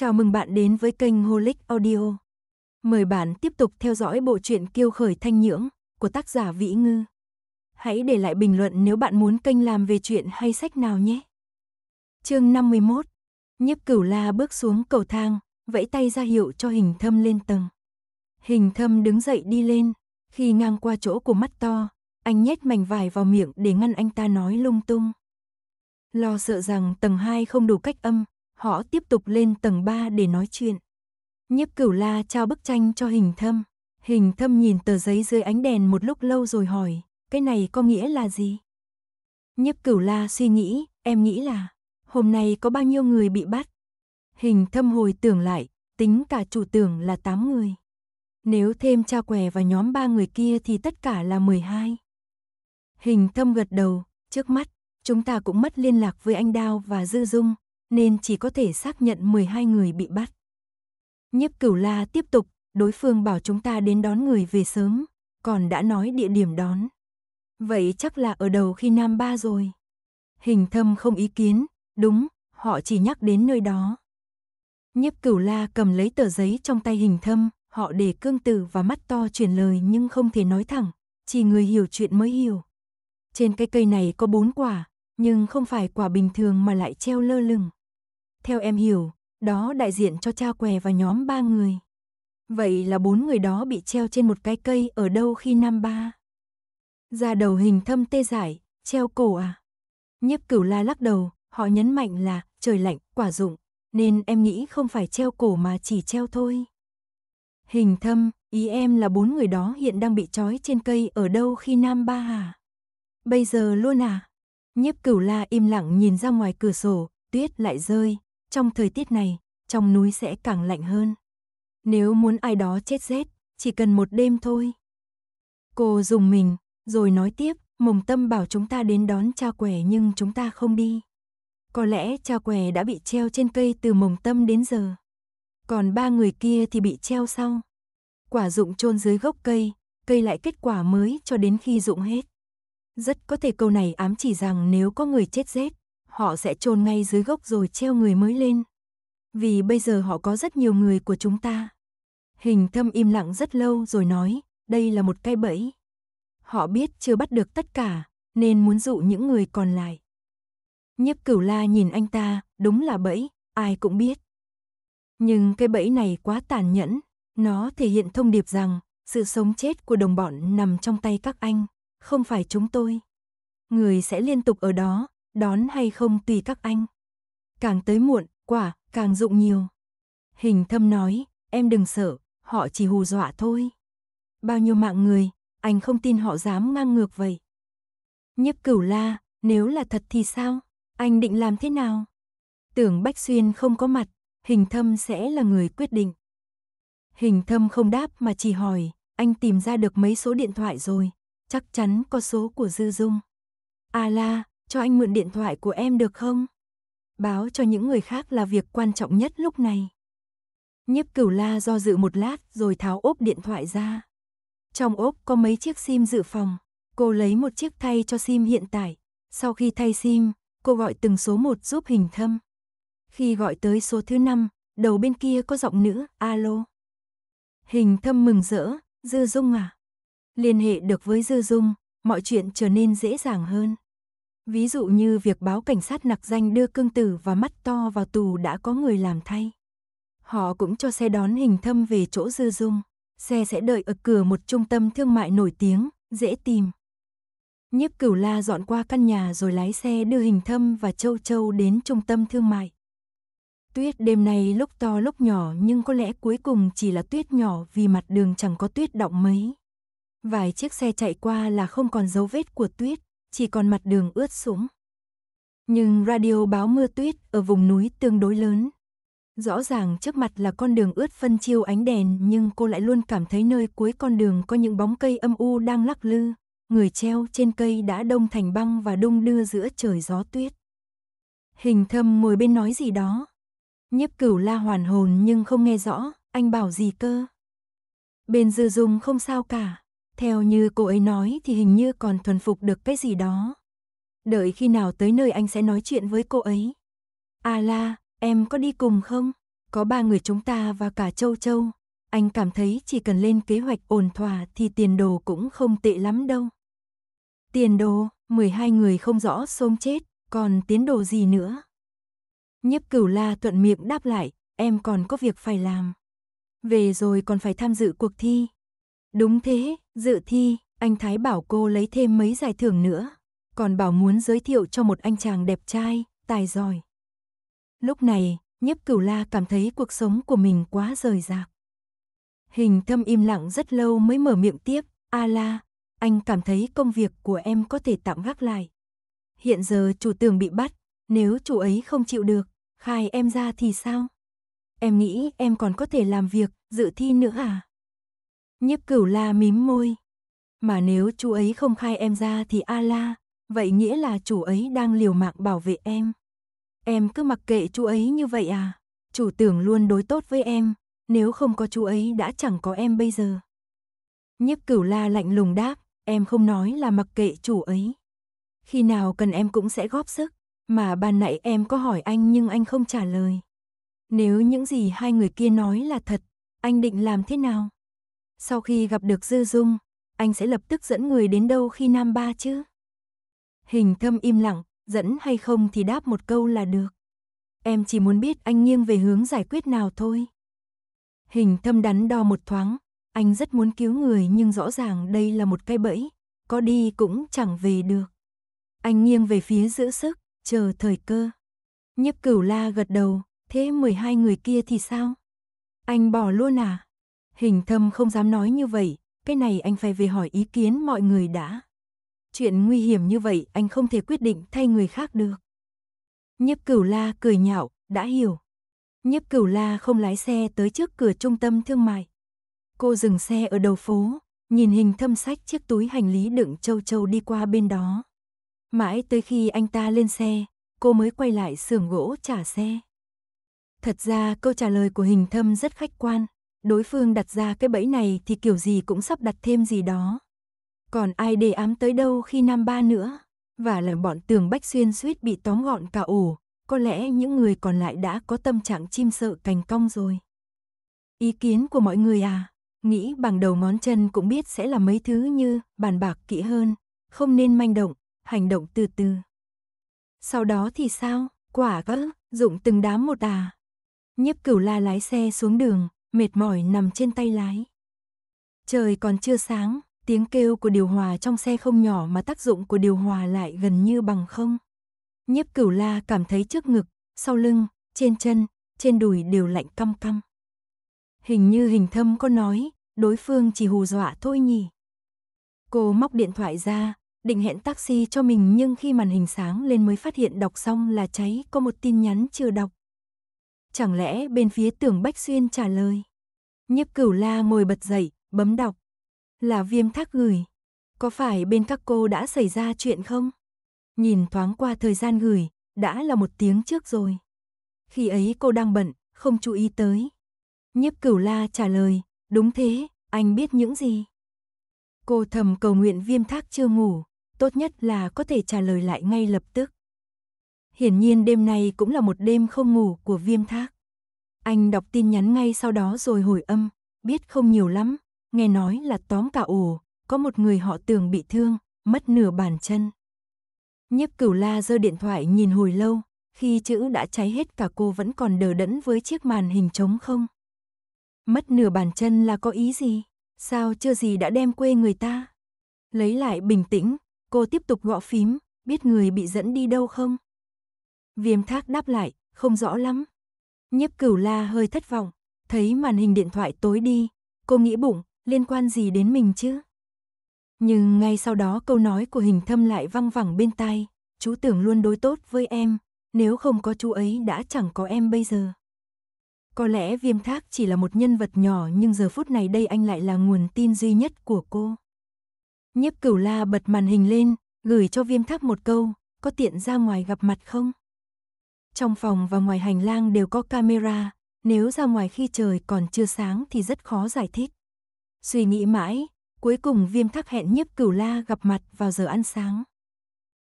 Chào mừng bạn đến với kênh Holic Audio. Mời bạn tiếp tục theo dõi bộ truyện Kiêu khởi thanh nhưỡng của tác giả Vĩ Ngư. Hãy để lại bình luận nếu bạn muốn kênh làm về chuyện hay sách nào nhé. Chương 51. Nhiếp Cửu La bước xuống cầu thang, vẫy tay ra hiệu cho Hình Thâm lên tầng. Hình Thâm đứng dậy đi lên, khi ngang qua chỗ của mắt to, anh nhét mảnh vải vào miệng để ngăn anh ta nói lung tung. Lo sợ rằng tầng 2 không đủ cách âm, họ tiếp tục lên tầng 3 để nói chuyện. Nhiếp cửu la trao bức tranh cho hình thâm. Hình thâm nhìn tờ giấy dưới ánh đèn một lúc lâu rồi hỏi, cái này có nghĩa là gì? Nhiếp cửu la suy nghĩ, em nghĩ là, hôm nay có bao nhiêu người bị bắt? Hình thâm hồi tưởng lại, tính cả chủ tưởng là 8 người. Nếu thêm cha què và nhóm ba người kia thì tất cả là 12. Hình thâm gật đầu, trước mắt, chúng ta cũng mất liên lạc với anh Đao và Dư Dung, nên chỉ có thể xác nhận 12 người bị bắt. Nhiếp Cửu La tiếp tục, đối phương bảo chúng ta đến đón người về sớm, còn đã nói địa điểm đón. Vậy chắc là ở đầu khi Nam Ba rồi. Hình thâm không ý kiến, đúng, họ chỉ nhắc đến nơi đó. Nhiếp Cửu La cầm lấy tờ giấy trong tay hình thâm, họ để cương tử và mắt to truyền lời nhưng không thể nói thẳng, chỉ người hiểu chuyện mới hiểu. Trên cây cây này có bốn quả, nhưng không phải quả bình thường mà lại treo lơ lửng. Theo em hiểu, đó đại diện cho cha què và nhóm ba người. Vậy là bốn người đó bị treo trên một cái cây ở đâu khi năm ba? Ra đầu hình thâm tê giải, treo cổ à? Nhiếp cửu la lắc đầu, họ nhấn mạnh là trời lạnh, quả dụng, nên em nghĩ không phải treo cổ mà chỉ treo thôi. Hình thâm, ý em là bốn người đó hiện đang bị trói trên cây ở đâu khi nam ba à? Bây giờ luôn à? Nhiếp cửu la im lặng nhìn ra ngoài cửa sổ, tuyết lại rơi, trong thời tiết này, trong núi sẽ càng lạnh hơn. Nếu muốn ai đó chết rét, chỉ cần một đêm thôi. Cô dùng mình, rồi nói tiếp, mồng tâm bảo chúng ta đến đón cha quẻ nhưng chúng ta không đi. Có lẽ cha quẻ đã bị treo trên cây từ mồng tâm đến giờ. Còn ba người kia thì bị treo sau. Quả dụng chôn dưới gốc cây, cây lại kết quả mới cho đến khi dụng hết. Rất có thể câu này ám chỉ rằng nếu có người chết rét, họ sẽ chôn ngay dưới gốc rồi treo người mới lên. Vì bây giờ họ có rất nhiều người của chúng ta. Hình thâm im lặng rất lâu rồi nói, đây là một cái bẫy. Họ biết chưa bắt được tất cả, nên muốn dụ những người còn lại. Nhiếp cửu la nhìn anh ta, đúng là bẫy, ai cũng biết. Nhưng cái bẫy này quá tàn nhẫn, nó thể hiện thông điệp rằng sự sống chết của đồng bọn nằm trong tay các anh, không phải chúng tôi. Người sẽ liên tục ở đó, đón hay không tùy các anh. Càng tới muộn, quả, càng dụng nhiều. Hình thâm nói, em đừng sợ, họ chỉ hù dọa thôi. Bao nhiêu mạng người, anh không tin họ dám ngang ngược vậy. Nhấp cửu la, nếu là thật thì sao? Anh định làm thế nào? Tưởng Bách Xuyên không có mặt, hình thâm sẽ là người quyết định. Hình thâm không đáp mà chỉ hỏi, anh tìm ra được mấy số điện thoại rồi, chắc chắn có số của Dư Dung. À la, cho anh mượn điện thoại của em được không? Báo cho những người khác là việc quan trọng nhất lúc này. Nhiếp cửu la do dự một lát rồi tháo ốp điện thoại ra. Trong ốp có mấy chiếc sim dự phòng, cô lấy một chiếc thay cho sim hiện tại. Sau khi thay sim, cô gọi từng số một giúp hình thâm. Khi gọi tới số thứ năm, đầu bên kia có giọng nữ, alo. Hình thâm mừng rỡ, Dư Dung à? Liên hệ được với Dư Dung, mọi chuyện trở nên dễ dàng hơn. Ví dụ như việc báo cảnh sát nặc danh đưa cương tử và mắt to vào tù đã có người làm thay. Họ cũng cho xe đón hình thâm về chỗ dư dung. Xe sẽ đợi ở cửa một trung tâm thương mại nổi tiếng, dễ tìm. Nhiếp cửu la dọn qua căn nhà rồi lái xe đưa hình thâm và châu châu đến trung tâm thương mại. Tuyết đêm nay lúc to lúc nhỏ nhưng có lẽ cuối cùng chỉ là tuyết nhỏ vì mặt đường chẳng có tuyết động mấy. Vài chiếc xe chạy qua là không còn dấu vết của tuyết, chỉ còn mặt đường ướt sũng. Nhưng radio báo mưa tuyết ở vùng núi tương đối lớn. Rõ ràng trước mặt là con đường ướt phân chiêu ánh đèn nhưng cô lại luôn cảm thấy nơi cuối con đường có những bóng cây âm u đang lắc lư. Người treo trên cây đã đông thành băng và đung đưa giữa trời gió tuyết. Hình thâm ngồi bên nói gì đó. Nhiếp cửu la hoàn hồn nhưng không nghe rõ, anh bảo gì cơ. Bên dư dùng không sao cả. Theo như cô ấy nói thì hình như còn thuần phục được cái gì đó. Đợi khi nào tới nơi anh sẽ nói chuyện với cô ấy. À la, em có đi cùng không? Có ba người chúng ta và cả châu châu. Anh cảm thấy chỉ cần lên kế hoạch ổn thỏa thì tiền đồ cũng không tệ lắm đâu. Tiền đồ, 12 người không rõ xôm chết, còn tiến đồ gì nữa? Nhiếp cửu la thuận miệng đáp lại, em còn có việc phải làm. Về rồi còn phải tham dự cuộc thi. Đúng thế, dự thi, anh Thái bảo cô lấy thêm mấy giải thưởng nữa, còn bảo muốn giới thiệu cho một anh chàng đẹp trai, tài giỏi. Lúc này, nhiếp cửu la cảm thấy cuộc sống của mình quá rời rạc. Hình thâm im lặng rất lâu mới mở miệng tiếp, a la, anh cảm thấy công việc của em có thể tạm gác lại. Hiện giờ chủ tường bị bắt, nếu chủ ấy không chịu được, khai em ra thì sao? Em nghĩ em còn có thể làm việc, dự thi nữa à? Nhiếp cửu la mím môi. Mà nếu chú ấy không khai em ra thì a la, vậy nghĩa là chủ ấy đang liều mạng bảo vệ em. Em cứ mặc kệ chú ấy như vậy à? Chủ tưởng luôn đối tốt với em, nếu không có chú ấy đã chẳng có em bây giờ. Nhiếp cửu la lạnh lùng đáp, em không nói là mặc kệ chủ ấy. Khi nào cần em cũng sẽ góp sức, mà ban nãy em có hỏi anh nhưng anh không trả lời. Nếu những gì hai người kia nói là thật, anh định làm thế nào? Sau khi gặp được Dư Dung, anh sẽ lập tức dẫn người đến đâu khi Nam Ba chứ? Hình thâm im lặng, dẫn hay không thì đáp một câu là được. Em chỉ muốn biết anh nghiêng về hướng giải quyết nào thôi. Hình thâm đắn đo một thoáng, anh rất muốn cứu người nhưng rõ ràng đây là một cái bẫy, có đi cũng chẳng về được. Anh nghiêng về phía giữ sức, chờ thời cơ. Nhấp cửu la gật đầu, thế 12 người kia thì sao? Anh bỏ luôn à? Hình thâm không dám nói như vậy, cái này anh phải về hỏi ý kiến mọi người đã. Chuyện nguy hiểm như vậy anh không thể quyết định thay người khác được. Nhiếp cửu la cười nhạo, đã hiểu. Nhiếp cửu la không lái xe tới trước cửa trung tâm thương mại. Cô dừng xe ở đầu phố, nhìn hình thâm sách chiếc túi hành lý đựng châu châu đi qua bên đó. Mãi tới khi anh ta lên xe, cô mới quay lại xưởng gỗ trả xe. Thật ra câu trả lời của hình thâm rất khách quan, đối phương đặt ra cái bẫy này thì kiểu gì cũng sắp đặt thêm gì đó. Còn ai để ám tới đâu khi năm ba nữa, và là bọn tường bách xuyên suýt bị tóm gọn cả ổ, có lẽ những người còn lại đã có tâm trạng chim sợ cành cong rồi. Ý kiến của mọi người à, nghĩ bằng đầu ngón chân cũng biết sẽ là mấy thứ như bàn bạc kỹ hơn, không nên manh động, hành động từ từ. Sau đó thì sao, quả vỡ, dụng từng đám một à. Nhếp cửu la lái xe xuống đường, mệt mỏi nằm trên tay lái. Trời còn chưa sáng, tiếng kêu của điều hòa trong xe không nhỏ mà tác dụng của điều hòa lại gần như bằng không. Nhiếp cửu la cảm thấy trước ngực, sau lưng, trên chân, trên đùi đều lạnh căm căm. Hình như hình thâm có nói, đối phương chỉ hù dọa thôi nhỉ. Cô móc điện thoại ra, định hẹn taxi cho mình nhưng khi màn hình sáng lên mới phát hiện đọc xong là cháy có một tin nhắn chưa đọc, Chẳng lẽ bên phía tưởng Bách Xuyên trả lời? Nhiếp cửu la ngồi bật dậy, bấm đọc. Là viêm thác gửi. Có phải bên các cô đã xảy ra chuyện không? Nhìn thoáng qua thời gian gửi, đã là một tiếng trước rồi. Khi ấy cô đang bận, không chú ý tới. Nhiếp cửu la trả lời, đúng thế, anh biết những gì. Cô thầm cầu nguyện viêm thác chưa ngủ, tốt nhất là có thể trả lời lại ngay lập tức. Hiển nhiên đêm nay cũng là một đêm không ngủ của viêm thác. Anh đọc tin nhắn ngay sau đó rồi hồi âm, biết không nhiều lắm, nghe nói là tóm cả ổ, có một người họ tưởng bị thương, mất nửa bàn chân. Nhiếp cửu la giơ điện thoại nhìn hồi lâu, khi chữ đã cháy hết cả cô vẫn còn đờ đẫn với chiếc màn hình trống không. Mất nửa bàn chân là có ý gì? Sao chưa gì đã đem quê người ta? Lấy lại bình tĩnh, cô tiếp tục gõ phím, biết người bị dẫn đi đâu không? Viêm thác đáp lại, không rõ lắm. Nhiếp cửu la hơi thất vọng, thấy màn hình điện thoại tối đi. Cô nghĩ bụng, liên quan gì đến mình chứ? Nhưng ngay sau đó câu nói của hình thâm lại văng vẳng bên tai. Chú tưởng luôn đối tốt với em, nếu không có chú ấy đã chẳng có em bây giờ. Có lẽ viêm thác chỉ là một nhân vật nhỏ nhưng giờ phút này đây anh lại là nguồn tin duy nhất của cô. Nhiếp cửu la bật màn hình lên, gửi cho viêm thác một câu, có tiện ra ngoài gặp mặt không? Trong phòng và ngoài hành lang đều có camera, nếu ra ngoài khi trời còn chưa sáng thì rất khó giải thích. Suy nghĩ mãi, cuối cùng viêm thắc hẹn nhiếp cửu la gặp mặt vào giờ ăn sáng.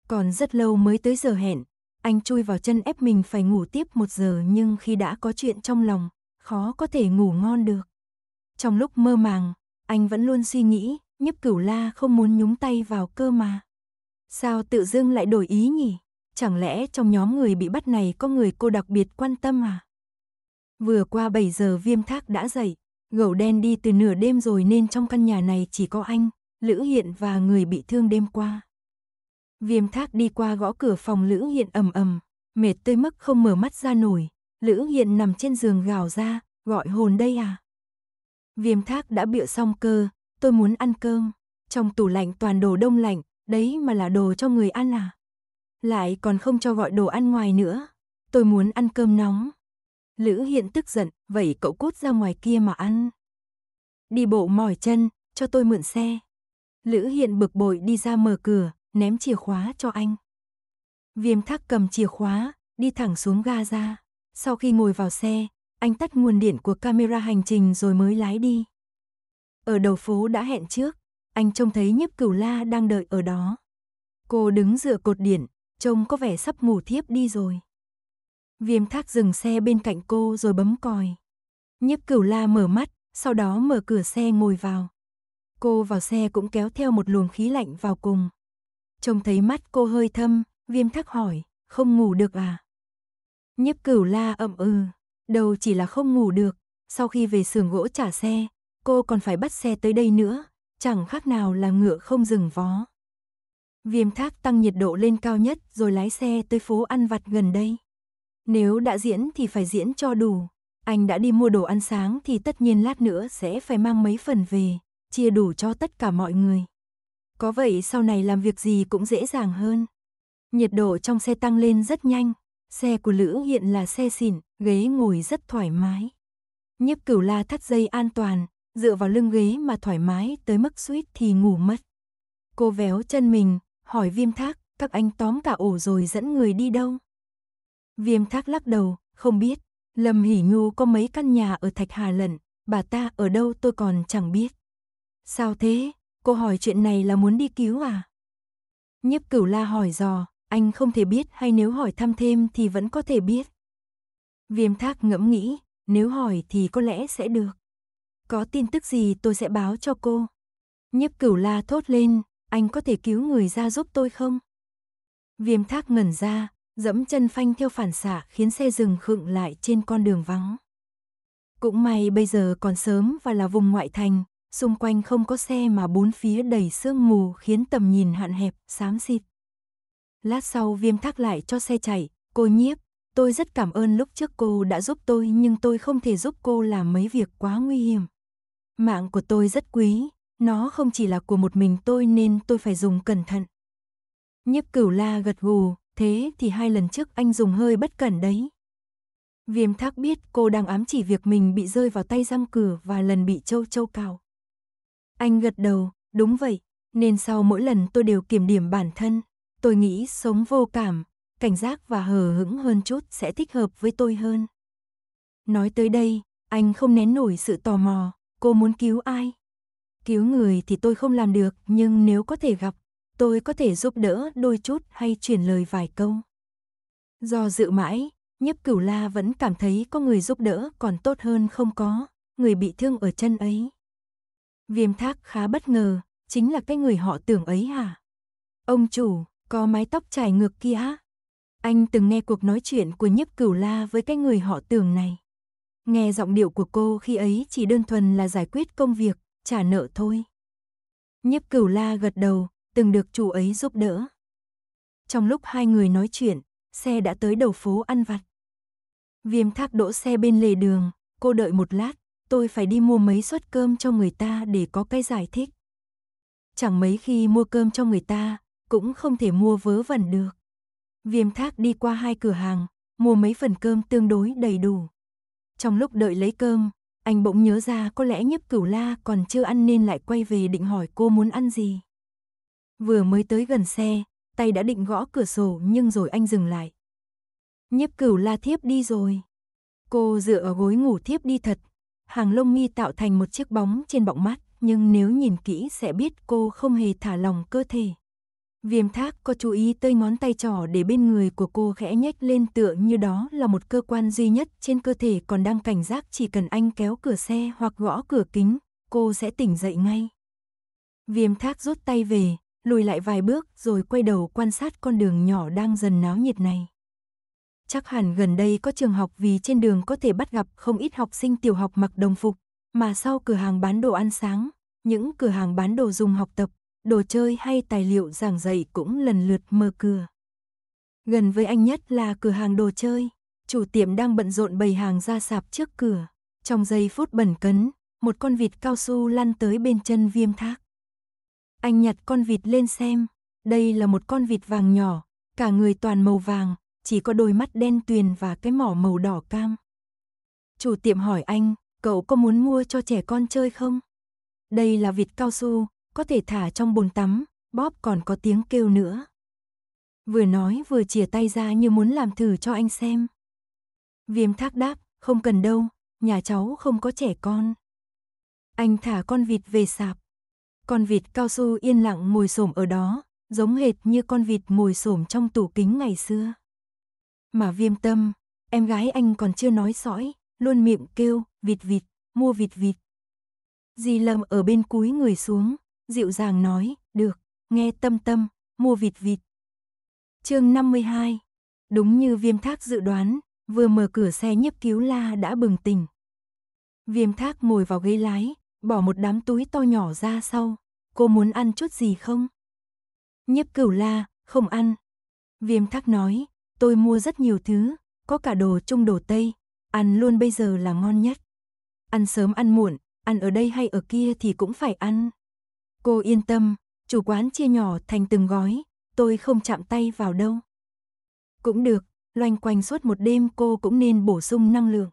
Còn rất lâu mới tới giờ hẹn, anh chui vào chân ép mình phải ngủ tiếp một giờ nhưng khi đã có chuyện trong lòng, khó có thể ngủ ngon được. Trong lúc mơ màng, anh vẫn luôn suy nghĩ, nhấp cửu la không muốn nhúng tay vào cơ mà. Sao tự dưng lại đổi ý nhỉ? chẳng lẽ trong nhóm người bị bắt này có người cô đặc biệt quan tâm à? Vừa qua 7 giờ viêm thác đã dậy, gẩu đen đi từ nửa đêm rồi nên trong căn nhà này chỉ có anh, Lữ Hiện và người bị thương đêm qua. Viêm thác đi qua gõ cửa phòng Lữ Hiện ầm ầm, mệt tới mức không mở mắt ra nổi, Lữ Hiện nằm trên giường gào ra, gọi hồn đây à? Viêm thác đã bịa xong cơ, tôi muốn ăn cơm, trong tủ lạnh toàn đồ đông lạnh, đấy mà là đồ cho người ăn à? Lại còn không cho gọi đồ ăn ngoài nữa. Tôi muốn ăn cơm nóng. Lữ hiện tức giận, vậy cậu cút ra ngoài kia mà ăn. Đi bộ mỏi chân, cho tôi mượn xe. Lữ hiện bực bội đi ra mở cửa, ném chìa khóa cho anh. Viêm thác cầm chìa khóa, đi thẳng xuống ga ra. Sau khi ngồi vào xe, anh tắt nguồn điện của camera hành trình rồi mới lái đi. Ở đầu phố đã hẹn trước, anh trông thấy nhiếp cửu la đang đợi ở đó. Cô đứng dựa cột điện, trông có vẻ sắp ngủ thiếp đi rồi. Viêm thác dừng xe bên cạnh cô rồi bấm còi. Nhiếp cửu la mở mắt, sau đó mở cửa xe ngồi vào. Cô vào xe cũng kéo theo một luồng khí lạnh vào cùng. Trông thấy mắt cô hơi thâm, viêm thác hỏi, không ngủ được à? Nhiếp cửu la ậm ừ, đầu chỉ là không ngủ được, sau khi về xưởng gỗ trả xe, cô còn phải bắt xe tới đây nữa, chẳng khác nào là ngựa không dừng vó. Viêm thác tăng nhiệt độ lên cao nhất rồi lái xe tới phố ăn vặt gần đây. Nếu đã diễn thì phải diễn cho đủ. Anh đã đi mua đồ ăn sáng thì tất nhiên lát nữa sẽ phải mang mấy phần về, chia đủ cho tất cả mọi người. Có vậy sau này làm việc gì cũng dễ dàng hơn. Nhiệt độ trong xe tăng lên rất nhanh. Xe của Lữ hiện là xe xịn, ghế ngồi rất thoải mái. Nhiếp cửu la thắt dây an toàn, dựa vào lưng ghế mà thoải mái tới mức suýt thì ngủ mất. Cô véo chân mình, hỏi viêm thác, các anh tóm cả ổ rồi dẫn người đi đâu? Viêm thác lắc đầu, không biết, Lâm Hỷ Nhu có mấy căn nhà ở Thạch Hà lận, bà ta ở đâu tôi còn chẳng biết. Sao thế, cô hỏi chuyện này là muốn đi cứu à? Nhiếp cửu la hỏi dò, anh không thể biết hay nếu hỏi thăm thêm thì vẫn có thể biết. Viêm thác ngẫm nghĩ, nếu hỏi thì có lẽ sẽ được. Có tin tức gì tôi sẽ báo cho cô. Nhiếp cửu la thốt lên, anh có thể cứu người ra giúp tôi không? Viêm thác ngẩn ra, dẫm chân phanh theo phản xạ khiến xe dừng khựng lại trên con đường vắng. Cũng may bây giờ còn sớm và là vùng ngoại thành, xung quanh không có xe mà bốn phía đầy sương mù khiến tầm nhìn hạn hẹp, xám xịt. Lát sau viêm thác lại cho xe chạy, cô nhiếp, tôi rất cảm ơn lúc trước cô đã giúp tôi nhưng tôi không thể giúp cô làm mấy việc quá nguy hiểm. Mạng của tôi rất quý, nó không chỉ là của một mình tôi nên tôi phải dùng cẩn thận. Nhiếp cửu la gật gù, thế thì hai lần trước anh dùng hơi bất cẩn đấy. Viêm thác biết cô đang ám chỉ việc mình bị rơi vào tay giam cửa và lần bị châu châu cào. Anh gật đầu, đúng vậy, nên sau mỗi lần tôi đều kiểm điểm bản thân. Tôi nghĩ sống vô cảm, cảnh giác và hờ hững hơn chút sẽ thích hợp với tôi hơn. Nói tới đây, anh không nén nổi sự tò mò, cô muốn cứu ai? Cứu người thì tôi không làm được, nhưng nếu có thể gặp, tôi có thể giúp đỡ đôi chút hay truyền lời vài câu. Do dự mãi, nhiếp cửu la vẫn cảm thấy có người giúp đỡ còn tốt hơn không có, người bị thương ở chân ấy. Viêm thác khá bất ngờ, chính là cái người họ tưởng ấy hả? Ông chủ, có mái tóc trải ngược kia Anh từng nghe cuộc nói chuyện của nhiếp cửu la với cái người họ tưởng này. Nghe giọng điệu của cô khi ấy chỉ đơn thuần là giải quyết công việc, trả nợ thôi. Nhiếp cửu la gật đầu, từng được chủ ấy giúp đỡ. Trong lúc hai người nói chuyện, xe đã tới đầu phố ăn vặt. Viêm thác đỗ xe bên lề đường, cô đợi một lát, tôi phải đi mua mấy suất cơm cho người ta để có cái giải thích. Chẳng mấy khi mua cơm cho người ta, cũng không thể mua vớ vẩn được. Viêm thác đi qua hai cửa hàng, mua mấy phần cơm tương đối đầy đủ. Trong lúc đợi lấy cơm, anh bỗng nhớ ra có lẽ nhiếp cửu la còn chưa ăn nên lại quay về định hỏi cô muốn ăn gì. Vừa mới tới gần xe, tay đã định gõ cửa sổ nhưng rồi anh dừng lại. Nhiếp cửu la thiếp đi rồi. Cô dựa ở gối ngủ thiếp đi thật. Hàng lông mi tạo thành một chiếc bóng trên bọng mắt, nhưng nếu nhìn kỹ sẽ biết cô không hề thả lòng cơ thể. Viêm thác có chú ý tới ngón tay trỏ để bên người của cô khẽ nhếch lên tựa như đó là một cơ quan duy nhất trên cơ thể còn đang cảnh giác chỉ cần anh kéo cửa xe hoặc gõ cửa kính, cô sẽ tỉnh dậy ngay. Viêm thác rút tay về, lùi lại vài bước rồi quay đầu quan sát con đường nhỏ đang dần náo nhiệt này. Chắc hẳn gần đây có trường học vì trên đường có thể bắt gặp không ít học sinh tiểu học mặc đồng phục, mà sau cửa hàng bán đồ ăn sáng, những cửa hàng bán đồ dùng học tập đồ chơi hay tài liệu giảng dạy cũng lần lượt mở cửa. Gần với anh nhất là cửa hàng đồ chơi, chủ tiệm đang bận rộn bày hàng ra sạp trước cửa. Trong giây phút bẩn cấn, một con vịt cao su lăn tới bên chân viêm thác. Anh nhặt con vịt lên xem, đây là một con vịt vàng nhỏ, cả người toàn màu vàng, chỉ có đôi mắt đen tuyền và cái mỏ màu đỏ cam. Chủ tiệm hỏi anh, cậu có muốn mua cho trẻ con chơi không? Đây là vịt cao su, có thể thả trong bồn tắm, bóp còn có tiếng kêu nữa. Vừa nói vừa chìa tay ra như muốn làm thử cho anh xem. Viêm thác đáp, không cần đâu, nhà cháu không có trẻ con. Anh thả con vịt về sạp. Con vịt cao su yên lặng ngồi xổm ở đó, giống hệt như con vịt ngồi xổm trong tủ kính ngày xưa. Mà viêm tâm, em gái anh còn chưa nói sõi, luôn miệng kêu, vịt vịt, mua vịt vịt. Di Lâm ở bên cuối người xuống, dịu dàng nói, được, nghe tâm tâm, mua vịt vịt. chương 52 Đúng như viêm thác dự đoán, vừa mở cửa xe nhiếp cứu la đã bừng tỉnh. Viêm thác ngồi vào ghế lái, bỏ một đám túi to nhỏ ra sau. Cô muốn ăn chút gì không? Nhiếp cửu la, không ăn. Viêm thác nói, tôi mua rất nhiều thứ, có cả đồ trung đồ Tây, ăn luôn bây giờ là ngon nhất. Ăn sớm ăn muộn, ăn ở đây hay ở kia thì cũng phải ăn. Cô yên tâm, chủ quán chia nhỏ thành từng gói, tôi không chạm tay vào đâu. Cũng được, loanh quanh suốt một đêm cô cũng nên bổ sung năng lượng.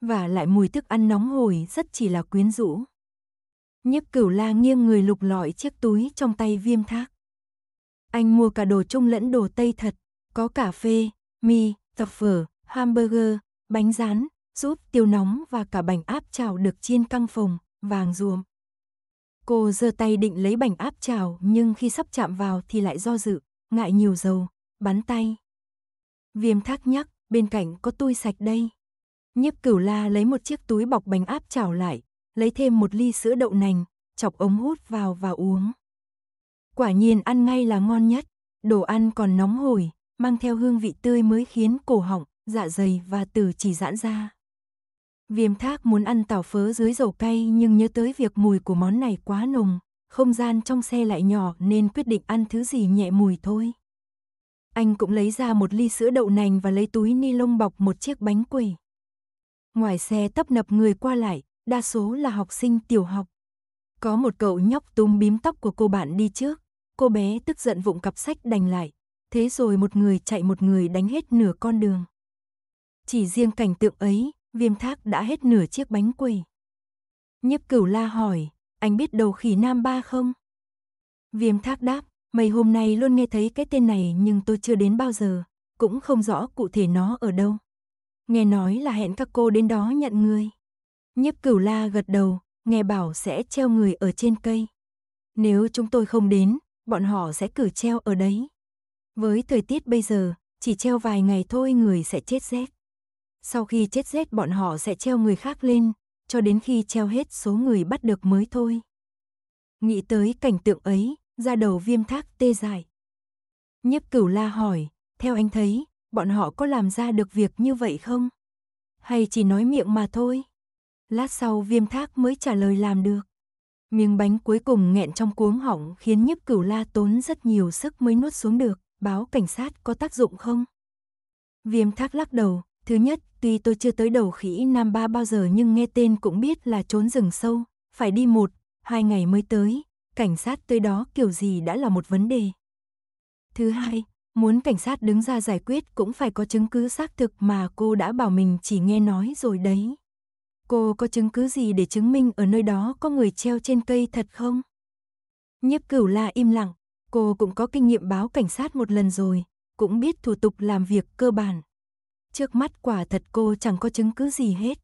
Và lại mùi thức ăn nóng hổi rất chỉ là quyến rũ. Nhiếp cửu la nghiêng người lục lọi chiếc túi trong tay viêm thác. Anh mua cả đồ Trung lẫn đồ Tây thật, có cà phê, mì, tập phở, hamburger, bánh rán, súp tiêu nóng và cả bánh áp chảo được chiên căng phồng, vàng ruộm. Cô giơ tay định lấy bảnh áp trào nhưng khi sắp chạm vào thì lại do dự, ngại nhiều dầu, bắn tay. Viêm thác nhắc, bên cạnh có tôi sạch đây. Nhiếp cửu la lấy một chiếc túi bọc bánh áp trào lại, lấy thêm một ly sữa đậu nành, chọc ống hút vào và uống. Quả nhiên ăn ngay là ngon nhất, đồ ăn còn nóng hổi, mang theo hương vị tươi mới khiến cổ họng, dạ dày và từ chỉ giãn ra. Viêm thác muốn ăn tảo phớ dưới dầu cay nhưng nhớ tới việc mùi của món này quá nồng, không gian trong xe lại nhỏ nên quyết định ăn thứ gì nhẹ mùi thôi. Anh cũng lấy ra một ly sữa đậu nành và lấy túi ni lông bọc một chiếc bánh quẩy. Ngoài xe tấp nập người qua lại, đa số là học sinh tiểu học. Có một cậu nhóc túm bím tóc của cô bạn đi trước, cô bé tức giận vụng cặp sách đành lại, thế rồi một người chạy một người đánh hết nửa con đường. Chỉ riêng cảnh tượng ấy, viêm thác đã hết nửa chiếc bánh quẩy. Nhiếp cửu la hỏi, anh biết đầu khỉ nam ba không? Viêm thác đáp, mày hôm nay luôn nghe thấy cái tên này nhưng tôi chưa đến bao giờ, cũng không rõ cụ thể nó ở đâu. Nghe nói là hẹn các cô đến đó nhận người. Nhiếp cửu la gật đầu, nghe bảo sẽ treo người ở trên cây. Nếu chúng tôi không đến, bọn họ sẽ cử treo ở đấy. Với thời tiết bây giờ, chỉ treo vài ngày thôi người sẽ chết rét. Sau khi chết rét bọn họ sẽ treo người khác lên, cho đến khi treo hết số người bắt được mới thôi. Nghĩ tới cảnh tượng ấy, ra đầu viêm thác tê dại. Nhiếp cửu la hỏi, theo anh thấy, bọn họ có làm ra được việc như vậy không? Hay chỉ nói miệng mà thôi? Lát sau viêm thác mới trả lời làm được. Miếng bánh cuối cùng nghẹn trong cuống họng khiến nhiếp cửu la tốn rất nhiều sức mới nuốt xuống được. Báo cảnh sát có tác dụng không? Viêm thác lắc đầu, Thứ nhất, tuy tôi chưa tới đầu khỉ Nam Ba bao giờ nhưng nghe tên cũng biết là trốn rừng sâu, phải đi một, hai ngày mới tới, cảnh sát tới đó kiểu gì đã là một vấn đề. Thứ hai, muốn cảnh sát đứng ra giải quyết cũng phải có chứng cứ xác thực mà cô đã bảo mình chỉ nghe nói rồi đấy. Cô có chứng cứ gì để chứng minh ở nơi đó có người treo trên cây thật không? Nhiếp cửu la im lặng, cô cũng có kinh nghiệm báo cảnh sát một lần rồi, cũng biết thủ tục làm việc cơ bản trước mắt quả thật cô chẳng có chứng cứ gì hết.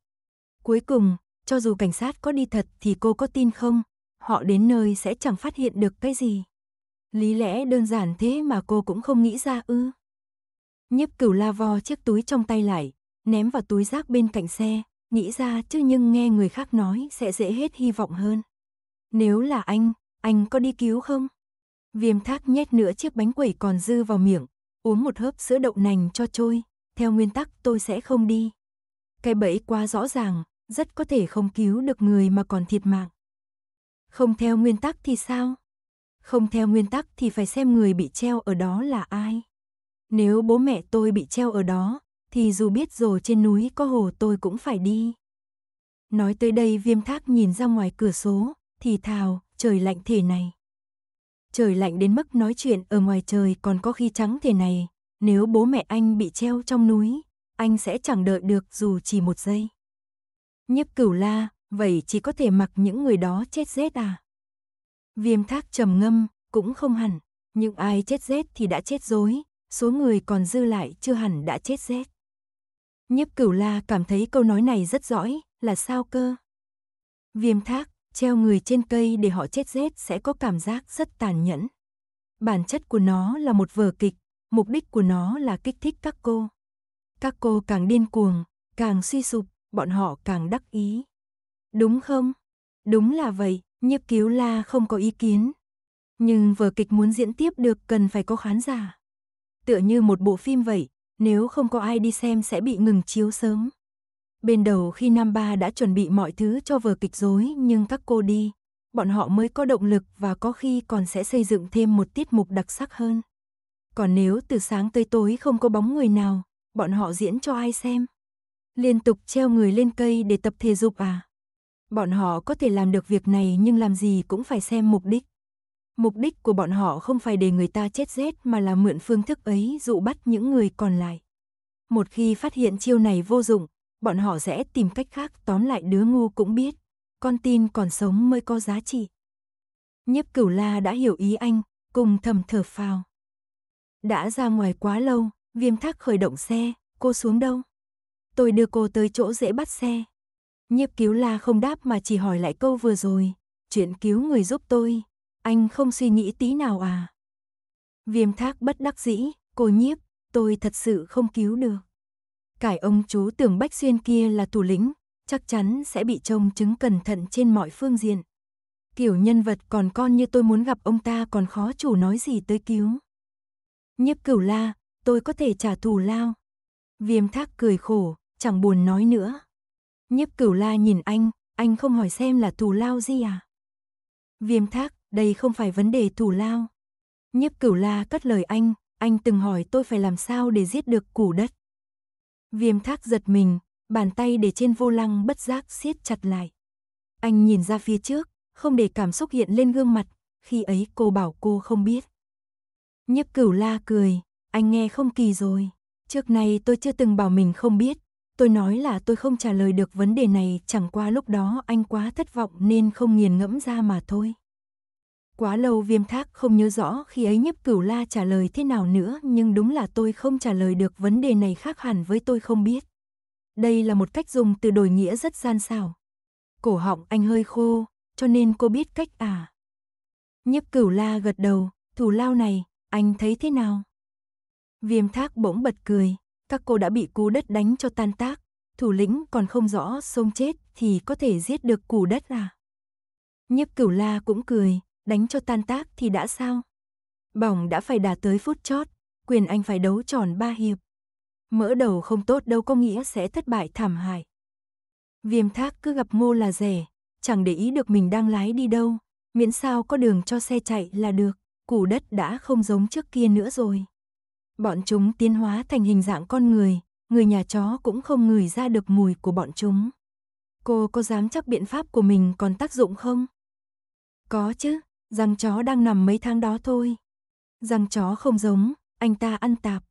Cuối cùng, cho dù cảnh sát có đi thật thì cô có tin không? Họ đến nơi sẽ chẳng phát hiện được cái gì. Lý lẽ đơn giản thế mà cô cũng không nghĩ ra ư. Nhếp cửu la vo chiếc túi trong tay lại, ném vào túi rác bên cạnh xe, nghĩ ra chứ nhưng nghe người khác nói sẽ dễ hết hy vọng hơn. Nếu là anh, anh có đi cứu không? Viêm thác nhét nữa chiếc bánh quẩy còn dư vào miệng, uống một hớp sữa đậu nành cho trôi, theo nguyên tắc tôi sẽ không đi. Cái bẫy quá rõ ràng, rất có thể không cứu được người mà còn thiệt mạng. Không theo nguyên tắc thì sao? Không theo nguyên tắc thì phải xem người bị treo ở đó là ai. Nếu bố mẹ tôi bị treo ở đó, thì dù biết rồi trên núi có hồ tôi cũng phải đi. Nói tới đây viêm thác nhìn ra ngoài cửa sổ, thì thào, trời lạnh thế này. Trời lạnh đến mức nói chuyện ở ngoài trời còn có khi trắng thế này, nếu bố mẹ anh bị treo trong núi, anh sẽ chẳng đợi được dù chỉ một giây. Nhiếp cửu la, vậy chỉ có thể mặc những người đó chết rét à? Viêm thác trầm ngâm, cũng không hẳn. Những ai chết rét thì đã chết dối, số người còn dư lại chưa hẳn đã chết rét. Nhiếp cửu la cảm thấy câu nói này rất giỏi, là sao cơ? Viêm thác, treo người trên cây để họ chết rét sẽ có cảm giác rất tàn nhẫn. Bản chất của nó là một vở kịch, mục đích của nó là kích thích các cô. Các cô càng điên cuồng, càng suy sụp, bọn họ càng đắc ý. Đúng không? Đúng là vậy, nhiếp cứu la không có ý kiến. Nhưng vở kịch muốn diễn tiếp được cần phải có khán giả. Tựa như một bộ phim vậy, nếu không có ai đi xem sẽ bị ngừng chiếu sớm. Bên đầu khi Nam Ba đã chuẩn bị mọi thứ cho vở kịch dối nhưng các cô đi, bọn họ mới có động lực và có khi còn sẽ xây dựng thêm một tiết mục đặc sắc hơn. Còn nếu từ sáng tới tối không có bóng người nào, bọn họ diễn cho ai xem? Liên tục treo người lên cây để tập thể dục à? Bọn họ có thể làm được việc này nhưng làm gì cũng phải xem mục đích. Mục đích của bọn họ không phải để người ta chết rét mà là mượn phương thức ấy dụ bắt những người còn lại. Một khi phát hiện chiêu này vô dụng, bọn họ sẽ tìm cách khác tóm lại đứa ngu cũng biết. Con tin còn sống mới có giá trị. Nhiếp cửu la đã hiểu ý anh, cùng thầm thở phào. Đã ra ngoài quá lâu, viêm thác khởi động xe, cô xuống đâu? Tôi đưa cô tới chỗ dễ bắt xe. Nhiếp cứu la không đáp mà chỉ hỏi lại câu vừa rồi. Chuyện cứu người giúp tôi, anh không suy nghĩ tí nào à? Viêm thác bất đắc dĩ, cô nhiếp, tôi thật sự không cứu được. Cải ông chú tưởng Bách Xuyên kia là thủ lĩnh, chắc chắn sẽ bị trông chứng cẩn thận trên mọi phương diện. Kiểu nhân vật còn con như tôi muốn gặp ông ta còn khó chủ nói gì tới cứu. Nhiếp cửu la, tôi có thể trả thù lao. Viêm thác cười khổ, chẳng buồn nói nữa. Nhiếp cửu la nhìn anh, anh không hỏi xem là thù lao gì à? Viêm thác, đây không phải vấn đề thù lao. Nhiếp cửu la cất lời anh, anh từng hỏi tôi phải làm sao để giết được củ đất. Viêm thác giật mình, bàn tay để trên vô lăng bất giác siết chặt lại. Anh nhìn ra phía trước, không để cảm xúc hiện lên gương mặt, khi ấy cô bảo cô không biết. Nhiếp cửu la cười, anh nghe không kỳ rồi. Trước nay tôi chưa từng bảo mình không biết. Tôi nói là tôi không trả lời được vấn đề này chẳng qua lúc đó anh quá thất vọng nên không nghiền ngẫm ra mà thôi. Quá lâu viêm thác không nhớ rõ khi ấy nhiếp cửu la trả lời thế nào nữa nhưng đúng là tôi không trả lời được vấn đề này khác hẳn với tôi không biết. Đây là một cách dùng từ đổi nghĩa rất gian xảo. Cổ họng anh hơi khô, cho nên cô biết cách à. Nhiếp cửu la gật đầu, thủ lao này, anh thấy thế nào? Viêm thác bỗng bật cười, các cô đã bị cú đất đánh cho tan tác, thủ lĩnh còn không rõ sông chết thì có thể giết được củ đất à? Nhiếp cửu la cũng cười, đánh cho tan tác thì đã sao? Bỏng đã phải đà tới phút chót, quyền anh phải đấu tròn ba hiệp. Mỡ đầu không tốt đâu có nghĩa sẽ thất bại thảm hại. Viêm thác cứ gặp mô là rẻ, chẳng để ý được mình đang lái đi đâu, miễn sao có đường cho xe chạy là được củ đất đã không giống trước kia nữa rồi. Bọn chúng tiến hóa thành hình dạng con người, người nhà chó cũng không ngửi ra được mùi của bọn chúng. Cô có dám chắc biện pháp của mình còn tác dụng không? Có chứ, răng chó đang nằm mấy tháng đó thôi. Răng chó không giống, anh ta ăn tạp.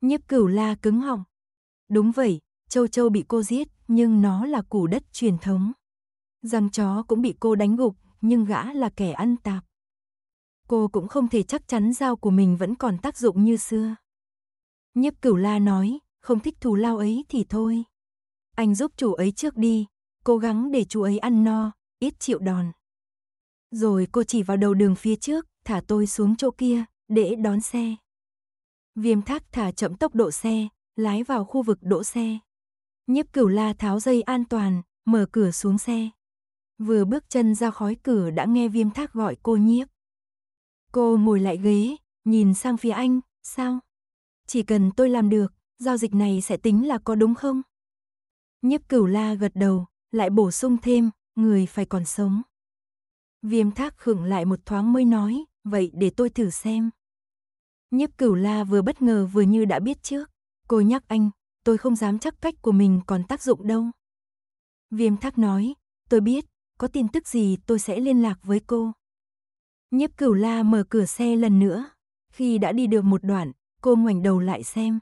Nhiếp cửu la cứng họng. Đúng vậy, châu châu bị cô giết, nhưng nó là củ đất truyền thống. Răng chó cũng bị cô đánh gục, nhưng gã là kẻ ăn tạp cô cũng không thể chắc chắn dao của mình vẫn còn tác dụng như xưa. Nhiếp cửu la nói, không thích thù lao ấy thì thôi. Anh giúp chủ ấy trước đi, cố gắng để chủ ấy ăn no, ít chịu đòn. Rồi cô chỉ vào đầu đường phía trước, thả tôi xuống chỗ kia, để đón xe. Viêm thác thả chậm tốc độ xe, lái vào khu vực đỗ xe. Nhiếp cửu la tháo dây an toàn, mở cửa xuống xe. Vừa bước chân ra khói cửa đã nghe viêm thác gọi cô nhiếp. Cô ngồi lại ghế, nhìn sang phía anh, sao? Chỉ cần tôi làm được, giao dịch này sẽ tính là có đúng không? Nhiếp cửu la gật đầu, lại bổ sung thêm, người phải còn sống. Viêm thác khựng lại một thoáng mới nói, vậy để tôi thử xem. Nhiếp cửu la vừa bất ngờ vừa như đã biết trước. Cô nhắc anh, tôi không dám chắc cách của mình còn tác dụng đâu. Viêm thác nói, tôi biết, có tin tức gì tôi sẽ liên lạc với cô. Nhếp cửu la mở cửa xe lần nữa. Khi đã đi được một đoạn, cô ngoảnh đầu lại xem.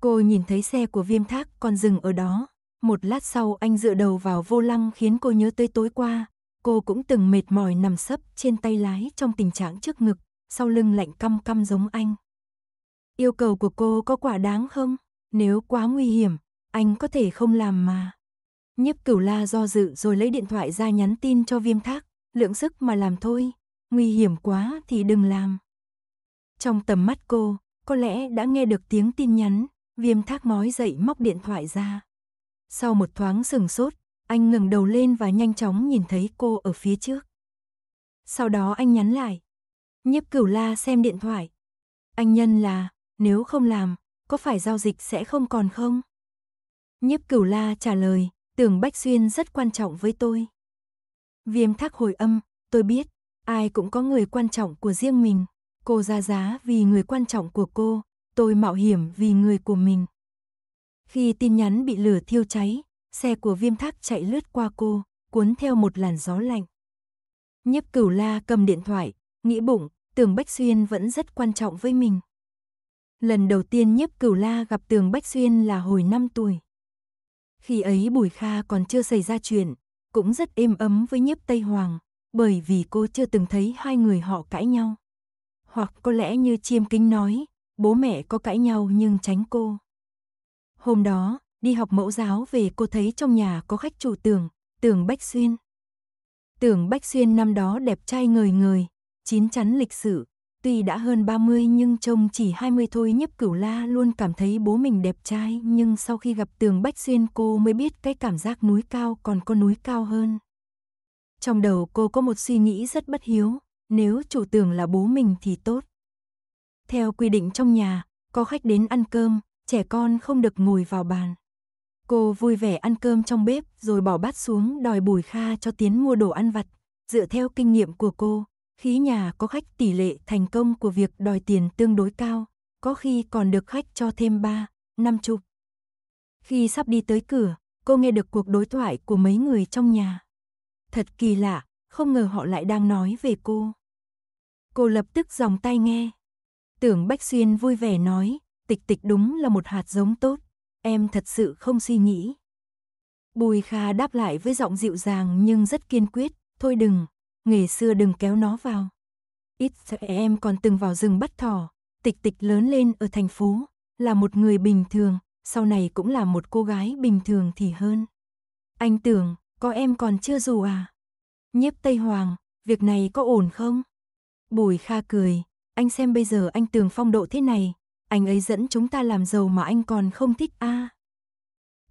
Cô nhìn thấy xe của viêm thác còn dừng ở đó. Một lát sau anh dựa đầu vào vô lăng khiến cô nhớ tới tối qua. Cô cũng từng mệt mỏi nằm sấp trên tay lái trong tình trạng trước ngực, sau lưng lạnh căm căm giống anh. Yêu cầu của cô có quả đáng không? Nếu quá nguy hiểm, anh có thể không làm mà. Nhếp cửu la do dự rồi lấy điện thoại ra nhắn tin cho viêm thác, lượng sức mà làm thôi, nguy hiểm quá thì đừng làm. Trong tầm mắt cô, có lẽ đã nghe được tiếng tin nhắn, viêm thác mói dậy móc điện thoại ra. Sau một thoáng sừng sốt, anh ngừng đầu lên và nhanh chóng nhìn thấy cô ở phía trước. Sau đó anh nhắn lại. Nhiếp cửu la xem điện thoại. Anh nhân là, nếu không làm, có phải giao dịch sẽ không còn không? Nhiếp cửu la trả lời, tưởng Bách Xuyên rất quan trọng với tôi. Viêm thác hồi âm, tôi biết ai cũng có người quan trọng của riêng mình. Cô ra giá vì người quan trọng của cô, tôi mạo hiểm vì người của mình. Khi tin nhắn bị lửa thiêu cháy, xe của viêm thác chạy lướt qua cô, cuốn theo một làn gió lạnh. Nhấp cửu la cầm điện thoại, nghĩ bụng, tường Bách Xuyên vẫn rất quan trọng với mình. Lần đầu tiên nhiếp cửu la gặp tường Bách Xuyên là hồi 5 tuổi. Khi ấy Bùi Kha còn chưa xảy ra chuyện, cũng rất êm ấm với nhiếp Tây Hoàng, bởi vì cô chưa từng thấy hai người họ cãi nhau. Hoặc có lẽ như chiêm kính nói, bố mẹ có cãi nhau nhưng tránh cô. Hôm đó, đi học mẫu giáo về cô thấy trong nhà có khách chủ tường tường Bách Xuyên. tường Bách Xuyên năm đó đẹp trai người người, chín chắn lịch sử tuy đã hơn 30 nhưng trông chỉ 20 thôi nhiếp cửu la luôn cảm thấy bố mình đẹp trai nhưng sau khi gặp tường Bách Xuyên cô mới biết cái cảm giác núi cao còn có núi cao hơn. Trong đầu cô có một suy nghĩ rất bất hiếu, nếu chủ tưởng là bố mình thì tốt. Theo quy định trong nhà, có khách đến ăn cơm, trẻ con không được ngồi vào bàn. Cô vui vẻ ăn cơm trong bếp rồi bỏ bát xuống đòi Bùi Kha cho Tiến mua đồ ăn vặt. Dựa theo kinh nghiệm của cô, khí nhà có khách tỷ lệ thành công của việc đòi tiền tương đối cao, có khi còn được khách cho thêm 3, 5 chục. Khi sắp đi tới cửa, cô nghe được cuộc đối thoại của mấy người trong nhà. Thật kỳ lạ, không ngờ họ lại đang nói về cô. Cô lập tức dòng tay nghe. Tưởng Bách Xuyên vui vẻ nói, tịch tịch đúng là một hạt giống tốt, em thật sự không suy nghĩ. Bùi Kha đáp lại với giọng dịu dàng nhưng rất kiên quyết, thôi đừng, nghề xưa đừng kéo nó vào. Ít sợ em còn từng vào rừng bắt thỏ, tịch tịch lớn lên ở thành phố, là một người bình thường, sau này cũng là một cô gái bình thường thì hơn. Anh tưởng, có em còn chưa dù à? Nhiếp Tây Hoàng, việc này có ổn không? Bùi Kha cười, anh xem bây giờ anh tường phong độ thế này, anh ấy dẫn chúng ta làm giàu mà anh còn không thích a. À.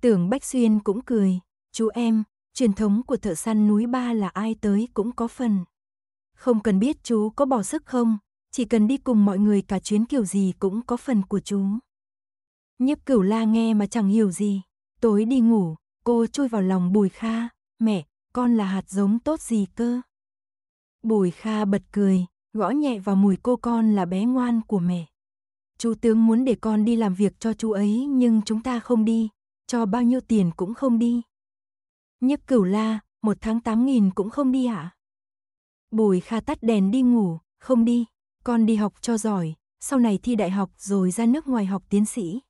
Tưởng Bách Xuyên cũng cười, chú em, truyền thống của thợ săn núi ba là ai tới cũng có phần. Không cần biết chú có bỏ sức không, chỉ cần đi cùng mọi người cả chuyến kiểu gì cũng có phần của chú. Nhiếp cửu la nghe mà chẳng hiểu gì, tối đi ngủ, cô chui vào lòng bùi kha, mẹ, con là hạt giống tốt gì cơ? Bùi Kha bật cười, gõ nhẹ vào mùi cô con là bé ngoan của mẹ. Chú tướng muốn để con đi làm việc cho chú ấy nhưng chúng ta không đi, cho bao nhiêu tiền cũng không đi. Nhấp cửu la, một tháng tám nghìn cũng không đi hả? Bùi Kha tắt đèn đi ngủ, không đi, con đi học cho giỏi, sau này thi đại học rồi ra nước ngoài học tiến sĩ.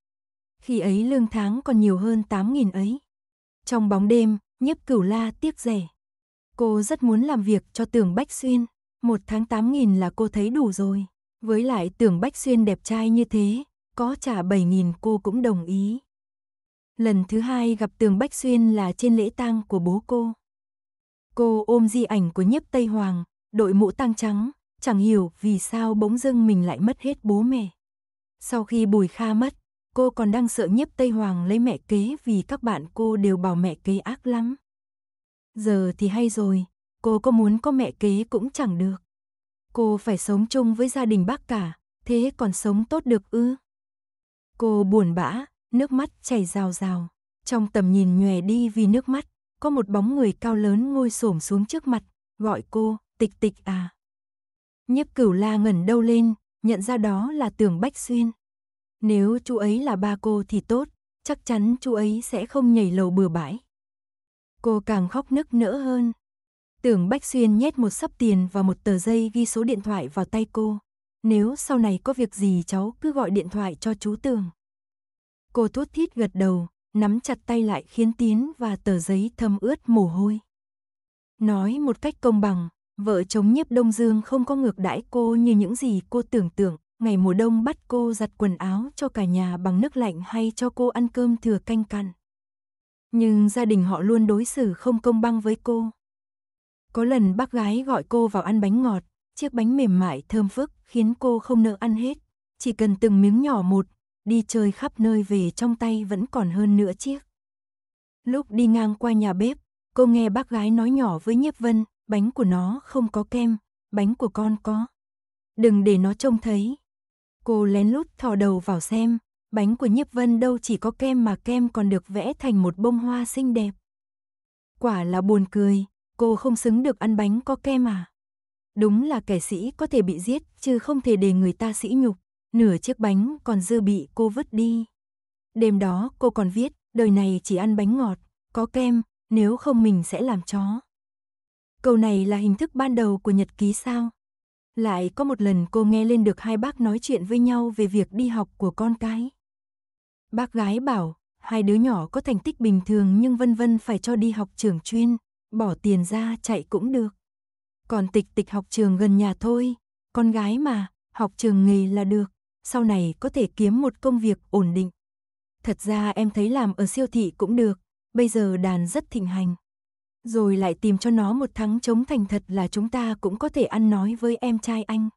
Khi ấy lương tháng còn nhiều hơn tám nghìn ấy. Trong bóng đêm, nhiếp cửu la tiếc rẻ. Cô rất muốn làm việc cho tưởng Bách Xuyên, một tháng tám nghìn là cô thấy đủ rồi. Với lại tưởng Bách Xuyên đẹp trai như thế, có trả bảy nghìn cô cũng đồng ý. Lần thứ hai gặp Tường Bách Xuyên là trên lễ tang của bố cô. Cô ôm di ảnh của nhiếp Tây Hoàng, đội mũ tang trắng, chẳng hiểu vì sao bỗng dưng mình lại mất hết bố mẹ. Sau khi Bùi Kha mất, Cô còn đang sợ nhiếp Tây Hoàng lấy mẹ kế vì các bạn cô đều bảo mẹ kế ác lắm. Giờ thì hay rồi, cô có muốn có mẹ kế cũng chẳng được. Cô phải sống chung với gia đình bác cả, thế còn sống tốt được ư? Cô buồn bã, nước mắt chảy rào rào. Trong tầm nhìn nhòe đi vì nước mắt, có một bóng người cao lớn ngồi xổm xuống trước mặt, gọi cô, tịch tịch à. Nhiếp cửu la ngẩn đâu lên, nhận ra đó là tường Bách Xuyên. Nếu chú ấy là ba cô thì tốt, chắc chắn chú ấy sẽ không nhảy lầu bừa bãi. Cô càng khóc nức nỡ hơn. Tưởng Bách Xuyên nhét một sấp tiền và một tờ giấy ghi số điện thoại vào tay cô. Nếu sau này có việc gì cháu cứ gọi điện thoại cho chú Tường. Cô thút thít gật đầu, nắm chặt tay lại khiến Tiến và tờ giấy thấm ướt mồ hôi. Nói một cách công bằng, vợ chồng nhiếp Đông Dương không có ngược đãi cô như những gì cô tưởng tượng, ngày mùa đông bắt cô giặt quần áo cho cả nhà bằng nước lạnh hay cho cô ăn cơm thừa canh cằn. Nhưng gia đình họ luôn đối xử không công bằng với cô. Có lần bác gái gọi cô vào ăn bánh ngọt, chiếc bánh mềm mại thơm phức khiến cô không nỡ ăn hết, chỉ cần từng miếng nhỏ một, đi chơi khắp nơi về trong tay vẫn còn hơn nửa chiếc. Lúc đi ngang qua nhà bếp, cô nghe bác gái nói nhỏ với Nhiếp Vân, bánh của nó không có kem, bánh của con có. Đừng để nó trông thấy, Cô lén lút thò đầu vào xem, bánh của Nhiếp Vân đâu chỉ có kem mà kem còn được vẽ thành một bông hoa xinh đẹp. Quả là buồn cười, cô không xứng được ăn bánh có kem à? Đúng là kẻ sĩ có thể bị giết chứ không thể để người ta sĩ nhục, nửa chiếc bánh còn dư bị cô vứt đi. Đêm đó cô còn viết, đời này chỉ ăn bánh ngọt, có kem, nếu không mình sẽ làm chó. Câu này là hình thức ban đầu của nhật ký sao? lại có một lần cô nghe lên được hai bác nói chuyện với nhau về việc đi học của con cái. Bác gái bảo, hai đứa nhỏ có thành tích bình thường nhưng vân vân phải cho đi học trường chuyên, bỏ tiền ra chạy cũng được. Còn tịch tịch học trường gần nhà thôi, con gái mà, học trường nghề là được, sau này có thể kiếm một công việc ổn định. Thật ra em thấy làm ở siêu thị cũng được, bây giờ đàn rất thịnh hành rồi lại tìm cho nó một thắng chống thành thật là chúng ta cũng có thể ăn nói với em trai anh.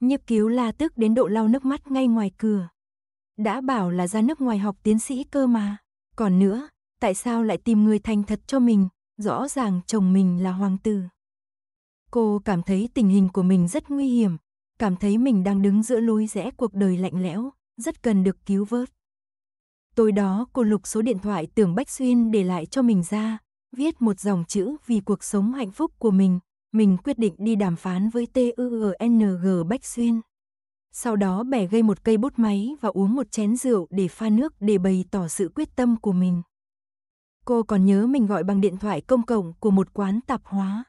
Nhiếp cứu la tức đến độ lau nước mắt ngay ngoài cửa. Đã bảo là ra nước ngoài học tiến sĩ cơ mà. Còn nữa, tại sao lại tìm người thành thật cho mình, rõ ràng chồng mình là hoàng tử. Cô cảm thấy tình hình của mình rất nguy hiểm, cảm thấy mình đang đứng giữa lối rẽ cuộc đời lạnh lẽo, rất cần được cứu vớt. Tối đó cô lục số điện thoại tưởng Bách Xuyên để lại cho mình ra, viết một dòng chữ vì cuộc sống hạnh phúc của mình, mình quyết định đi đàm phán với TUGNG Bách Xuyên. Sau đó bẻ gây một cây bút máy và uống một chén rượu để pha nước để bày tỏ sự quyết tâm của mình. Cô còn nhớ mình gọi bằng điện thoại công cộng của một quán tạp hóa.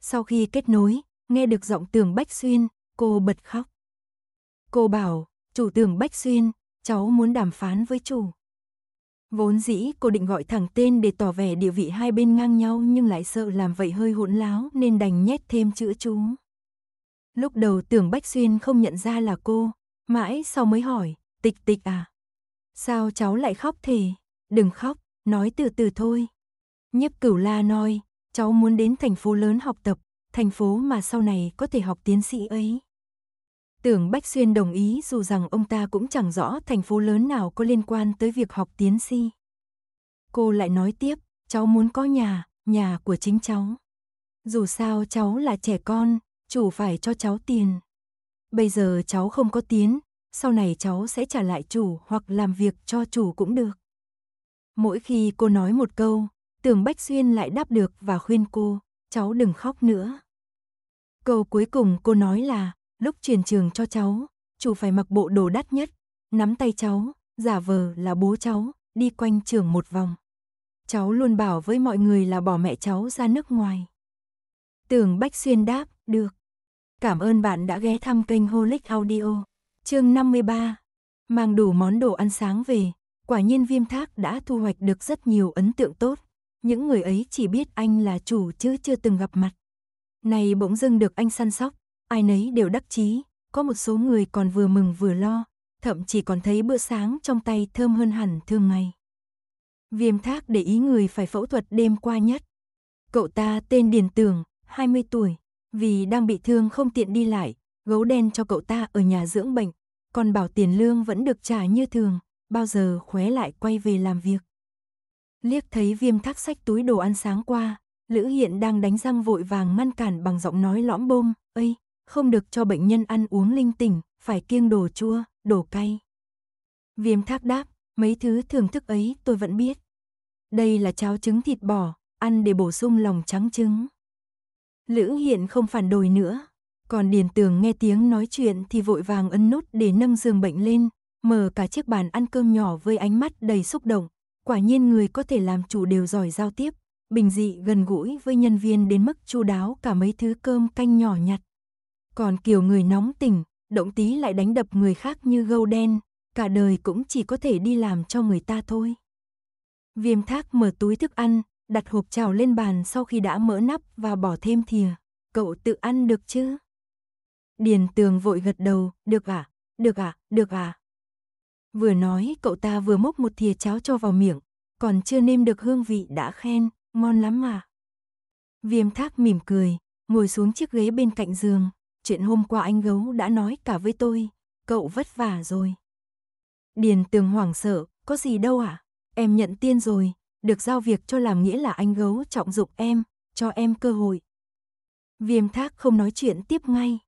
Sau khi kết nối, nghe được giọng tường Bách Xuyên, cô bật khóc. Cô bảo, chủ tường Bách Xuyên, cháu muốn đàm phán với chủ. Vốn dĩ cô định gọi thẳng tên để tỏ vẻ địa vị hai bên ngang nhau nhưng lại sợ làm vậy hơi hỗn láo nên đành nhét thêm chữ chú. Lúc đầu tưởng Bách Xuyên không nhận ra là cô, mãi sau mới hỏi, tịch tịch à? Sao cháu lại khóc thế? Đừng khóc, nói từ từ thôi. Nhiếp cửu la nói, cháu muốn đến thành phố lớn học tập, thành phố mà sau này có thể học tiến sĩ ấy. Tưởng Bách Xuyên đồng ý dù rằng ông ta cũng chẳng rõ thành phố lớn nào có liên quan tới việc học tiến si. Cô lại nói tiếp, cháu muốn có nhà, nhà của chính cháu. Dù sao cháu là trẻ con, chủ phải cho cháu tiền. Bây giờ cháu không có tiến, sau này cháu sẽ trả lại chủ hoặc làm việc cho chủ cũng được. Mỗi khi cô nói một câu, tưởng Bách Xuyên lại đáp được và khuyên cô, cháu đừng khóc nữa. Câu cuối cùng cô nói là, Lúc truyền trường cho cháu, chủ phải mặc bộ đồ đắt nhất, nắm tay cháu, giả vờ là bố cháu, đi quanh trường một vòng. Cháu luôn bảo với mọi người là bỏ mẹ cháu ra nước ngoài. Tưởng Bách Xuyên đáp, được. Cảm ơn bạn đã ghé thăm kênh Holic Audio. Chương 53. Mang đủ món đồ ăn sáng về, quả nhiên Viêm Thác đã thu hoạch được rất nhiều ấn tượng tốt. Những người ấy chỉ biết anh là chủ chứ chưa từng gặp mặt. Này bỗng dưng được anh săn sóc, ai nấy đều đắc chí, có một số người còn vừa mừng vừa lo, thậm chí còn thấy bữa sáng trong tay thơm hơn hẳn thường ngày. Viêm thác để ý người phải phẫu thuật đêm qua nhất. Cậu ta tên Điền Tường, 20 tuổi, vì đang bị thương không tiện đi lại, gấu đen cho cậu ta ở nhà dưỡng bệnh, còn bảo tiền lương vẫn được trả như thường, bao giờ khóe lại quay về làm việc. Liếc thấy viêm thác sách túi đồ ăn sáng qua, Lữ Hiện đang đánh răng vội vàng ngăn cản bằng giọng nói lõm bôm, Ây, không được cho bệnh nhân ăn uống linh tinh, phải kiêng đồ chua, đồ cay. Viêm thác đáp, mấy thứ thưởng thức ấy tôi vẫn biết. Đây là cháo trứng thịt bò, ăn để bổ sung lòng trắng trứng. Lữ Hiện không phản đối nữa, còn Điền Tường nghe tiếng nói chuyện thì vội vàng ấn nút để nâng giường bệnh lên, mở cả chiếc bàn ăn cơm nhỏ với ánh mắt đầy xúc động. Quả nhiên người có thể làm chủ đều giỏi giao tiếp, bình dị gần gũi với nhân viên đến mức chu đáo cả mấy thứ cơm canh nhỏ nhặt còn kiểu người nóng tỉnh, động tí lại đánh đập người khác như gâu đen, cả đời cũng chỉ có thể đi làm cho người ta thôi. Viêm thác mở túi thức ăn, đặt hộp trào lên bàn sau khi đã mở nắp và bỏ thêm thìa. Cậu tự ăn được chứ? Điền tường vội gật đầu, được à? được à? được À? Vừa nói cậu ta vừa múc một thìa cháo cho vào miệng, còn chưa nêm được hương vị đã khen, ngon lắm à. Viêm thác mỉm cười, ngồi xuống chiếc ghế bên cạnh giường, chuyện hôm qua anh gấu đã nói cả với tôi, cậu vất vả rồi. Điền tường hoảng sợ, có gì đâu ạ, à? em nhận tiên rồi, được giao việc cho làm nghĩa là anh gấu trọng dụng em, cho em cơ hội. Viêm thác không nói chuyện tiếp ngay.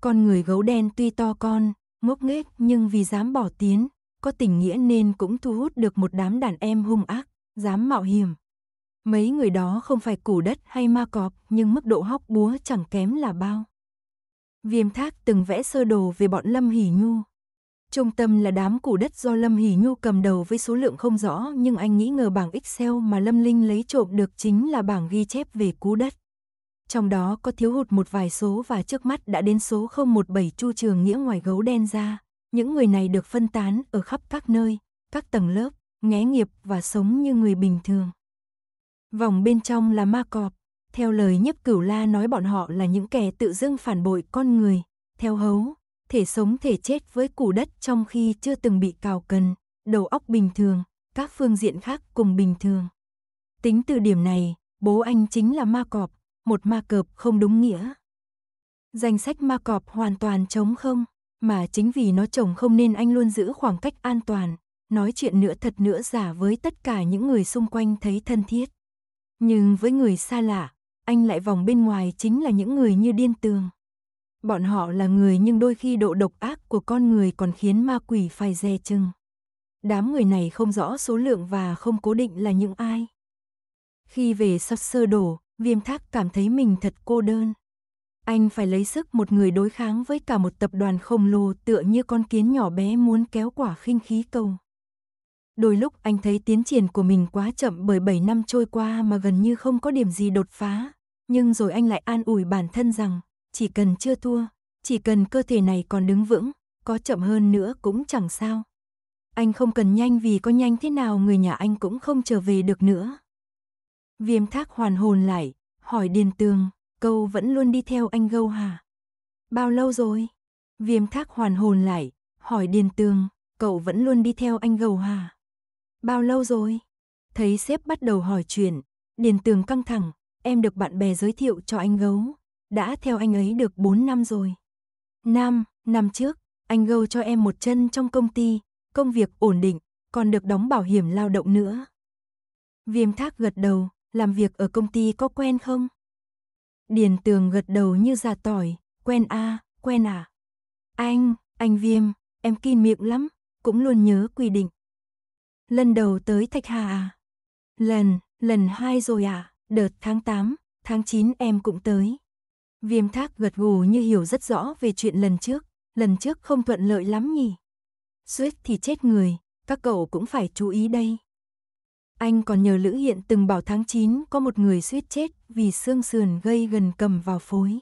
Con người gấu đen tuy to con, ngốc nghếch nhưng vì dám bỏ tiến, có tình nghĩa nên cũng thu hút được một đám đàn em hung ác, dám mạo hiểm. Mấy người đó không phải củ đất hay ma cọp nhưng mức độ hóc búa chẳng kém là bao. Viêm Thác từng vẽ sơ đồ về bọn Lâm Hỷ Nhu. Trung tâm là đám củ đất do Lâm Hỷ Nhu cầm đầu với số lượng không rõ nhưng anh nghĩ ngờ bảng Excel mà Lâm Linh lấy trộm được chính là bảng ghi chép về cú đất. Trong đó có thiếu hụt một vài số và trước mắt đã đến số 017 Chu Trường Nghĩa ngoài gấu đen ra. Những người này được phân tán ở khắp các nơi, các tầng lớp, nghé nghiệp và sống như người bình thường. Vòng bên trong là ma cọp, theo lời nhấp cửu la nói bọn họ là những kẻ tự dưng phản bội con người, theo hấu, thể sống thể chết với củ đất trong khi chưa từng bị cào cần, đầu óc bình thường, các phương diện khác cùng bình thường. Tính từ điểm này, bố anh chính là ma cọp, một ma cọp không đúng nghĩa. Danh sách ma cọp hoàn toàn trống không, mà chính vì nó trống không nên anh luôn giữ khoảng cách an toàn, nói chuyện nữa thật nữa giả với tất cả những người xung quanh thấy thân thiết. Nhưng với người xa lạ, anh lại vòng bên ngoài chính là những người như điên tường. Bọn họ là người nhưng đôi khi độ độc ác của con người còn khiến ma quỷ phải dè chừng. Đám người này không rõ số lượng và không cố định là những ai. Khi về sắp sơ đổ, viêm thác cảm thấy mình thật cô đơn. Anh phải lấy sức một người đối kháng với cả một tập đoàn khổng lồ tựa như con kiến nhỏ bé muốn kéo quả khinh khí cầu. Đôi lúc anh thấy tiến triển của mình quá chậm bởi 7 năm trôi qua mà gần như không có điểm gì đột phá, nhưng rồi anh lại an ủi bản thân rằng, chỉ cần chưa thua, chỉ cần cơ thể này còn đứng vững, có chậm hơn nữa cũng chẳng sao. Anh không cần nhanh vì có nhanh thế nào người nhà anh cũng không trở về được nữa. Viêm thác hoàn hồn lại, hỏi Điền Tường, câu vẫn luôn đi theo anh gâu hả? Bao lâu rồi? Viêm thác hoàn hồn lại, hỏi Điền Tường, cậu vẫn luôn đi theo anh gầu hả? Bao lâu rồi? Thấy sếp bắt đầu hỏi chuyện, Điền Tường căng thẳng, em được bạn bè giới thiệu cho anh gấu, đã theo anh ấy được 4 năm rồi. Năm, năm trước, anh gấu cho em một chân trong công ty, công việc ổn định, còn được đóng bảo hiểm lao động nữa. Viêm thác gật đầu, làm việc ở công ty có quen không? Điền tường gật đầu như già tỏi, quen a, à, quen à. Anh, anh Viêm, em kinh miệng lắm, cũng luôn nhớ quy định. Lần đầu tới Thạch Hà à? Lần, lần hai rồi à? đợt tháng 8, tháng 9 em cũng tới. Viêm thác gật gù như hiểu rất rõ về chuyện lần trước, lần trước không thuận lợi lắm nhỉ. Suýt thì chết người, các cậu cũng phải chú ý đây. Anh còn nhờ Lữ Hiện từng bảo tháng 9 có một người suýt chết vì xương sườn gây gần cầm vào phối.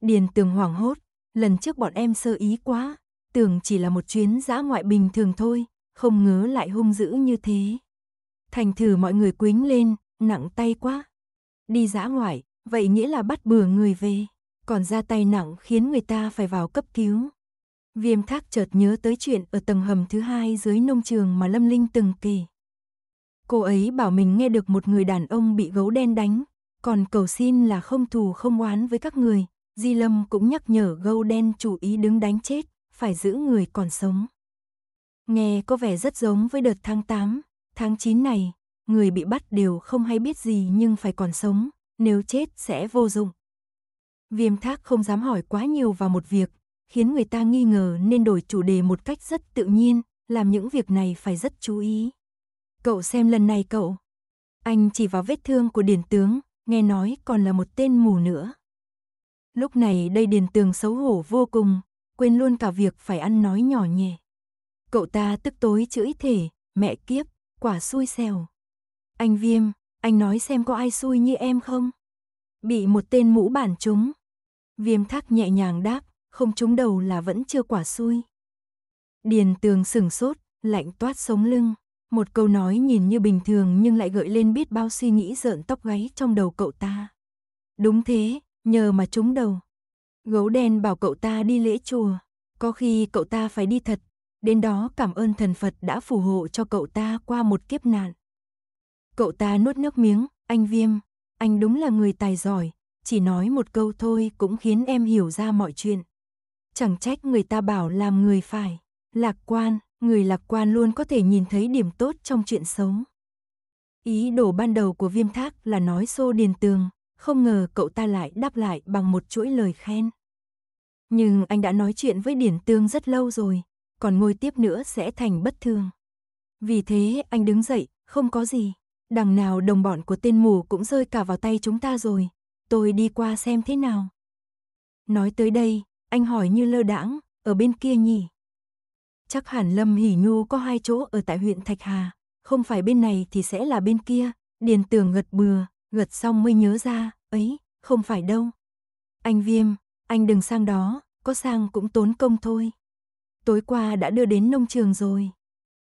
Điền tường hoảng hốt, lần trước bọn em sơ ý quá, tưởng chỉ là một chuyến dã ngoại bình thường thôi, không ngớ lại hung dữ như thế. Thành thử mọi người quính lên, nặng tay quá. Đi dã ngoại, vậy nghĩa là bắt bừa người về, còn ra tay nặng khiến người ta phải vào cấp cứu. Viêm thác chợt nhớ tới chuyện ở tầng hầm thứ hai dưới nông trường mà Lâm Linh từng kể. Cô ấy bảo mình nghe được một người đàn ông bị gấu đen đánh, còn cầu xin là không thù không oán với các người. Di Lâm cũng nhắc nhở gấu đen chủ ý đứng đánh chết, phải giữ người còn sống. Nghe có vẻ rất giống với đợt tháng 8, tháng 9 này, người bị bắt đều không hay biết gì nhưng phải còn sống, nếu chết sẽ vô dụng. Viêm thác không dám hỏi quá nhiều vào một việc, khiến người ta nghi ngờ nên đổi chủ đề một cách rất tự nhiên, làm những việc này phải rất chú ý. Cậu xem lần này cậu. Anh chỉ vào vết thương của điển tướng, nghe nói còn là một tên mù nữa. Lúc này đây điền tường xấu hổ vô cùng, quên luôn cả việc phải ăn nói nhỏ nhẹ. Cậu ta tức tối chửi thể, mẹ kiếp, quả xui xẻo. Anh Viêm, anh nói xem có ai xui như em không? Bị một tên mũ bản trúng. Viêm thắc nhẹ nhàng đáp, không trúng đầu là vẫn chưa quả xui. Điền tường sửng sốt, lạnh toát sống lưng. Một câu nói nhìn như bình thường nhưng lại gợi lên biết bao suy nghĩ rợn tóc gáy trong đầu cậu ta. Đúng thế, nhờ mà trúng đầu. Gấu đen bảo cậu ta đi lễ chùa, có khi cậu ta phải đi thật, đến đó cảm ơn thần Phật đã phù hộ cho cậu ta qua một kiếp nạn. Cậu ta nuốt nước miếng, anh Viêm, anh đúng là người tài giỏi, chỉ nói một câu thôi cũng khiến em hiểu ra mọi chuyện. Chẳng trách người ta bảo làm người phải, lạc quan, người lạc quan luôn có thể nhìn thấy điểm tốt trong chuyện sống. Ý đồ ban đầu của Viêm Thác là nói xô điền tường, không ngờ cậu ta lại đáp lại bằng một chuỗi lời khen. Nhưng anh đã nói chuyện với Điển Tương rất lâu rồi, còn ngồi tiếp nữa sẽ thành bất thường. Vì thế anh đứng dậy, không có gì, đằng nào đồng bọn của tên mù cũng rơi cả vào tay chúng ta rồi, tôi đi qua xem thế nào. Nói tới đây, anh hỏi như lơ đãng, ở bên kia nhỉ? Chắc hẳn Lâm Hỷ Nhu có hai chỗ ở tại huyện Thạch Hà, không phải bên này thì sẽ là bên kia, điền tường gật bừa, gật xong mới nhớ ra, ấy, không phải đâu. Anh Viêm, anh đừng sang đó, có sang cũng tốn công thôi. Tối qua đã đưa đến nông trường rồi.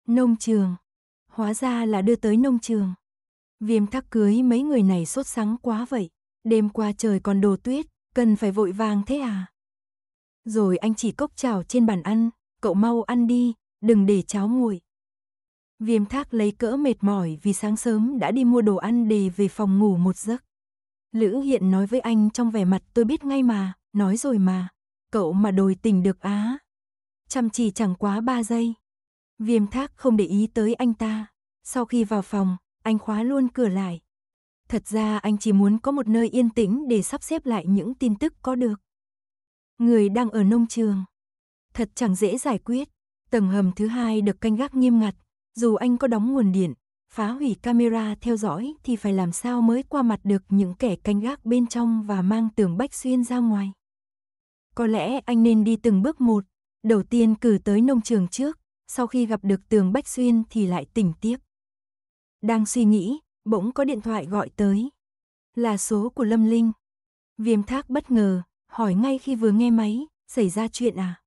Nông trường, hóa ra là đưa tới nông trường. Viêm thắc cưới mấy người này sốt sắng quá vậy, đêm qua trời còn đồ tuyết, cần phải vội vàng thế à? Rồi anh chỉ cốc chảo trên bàn ăn, cậu mau ăn đi, đừng để cháo nguội. Viêm thác lấy cỡ mệt mỏi vì sáng sớm đã đi mua đồ ăn để về phòng ngủ một giấc. Lữ Hiện nói với anh trong vẻ mặt tôi biết ngay mà, nói rồi mà, cậu mà đồi tình được á. Chăm chỉ chẳng quá ba giây. Viêm thác không để ý tới anh ta. Sau khi vào phòng, anh khóa luôn cửa lại. Thật ra anh chỉ muốn có một nơi yên tĩnh để sắp xếp lại những tin tức có được. Người đang ở nông trường. Thật chẳng dễ giải quyết. Tầng hầm thứ hai được canh gác nghiêm ngặt. Dù anh có đóng nguồn điện, phá hủy camera theo dõi thì phải làm sao mới qua mặt được những kẻ canh gác bên trong và mang tường bách xuyên ra ngoài. Có lẽ anh nên đi từng bước một. Đầu tiên cử tới nông trường trước, sau khi gặp được tường bách xuyên thì lại tỉnh tiếp. Đang suy nghĩ, bỗng có điện thoại gọi tới. Là số của Lâm Linh. Viêm thác bất ngờ, hỏi ngay khi vừa nghe máy, xảy ra chuyện à?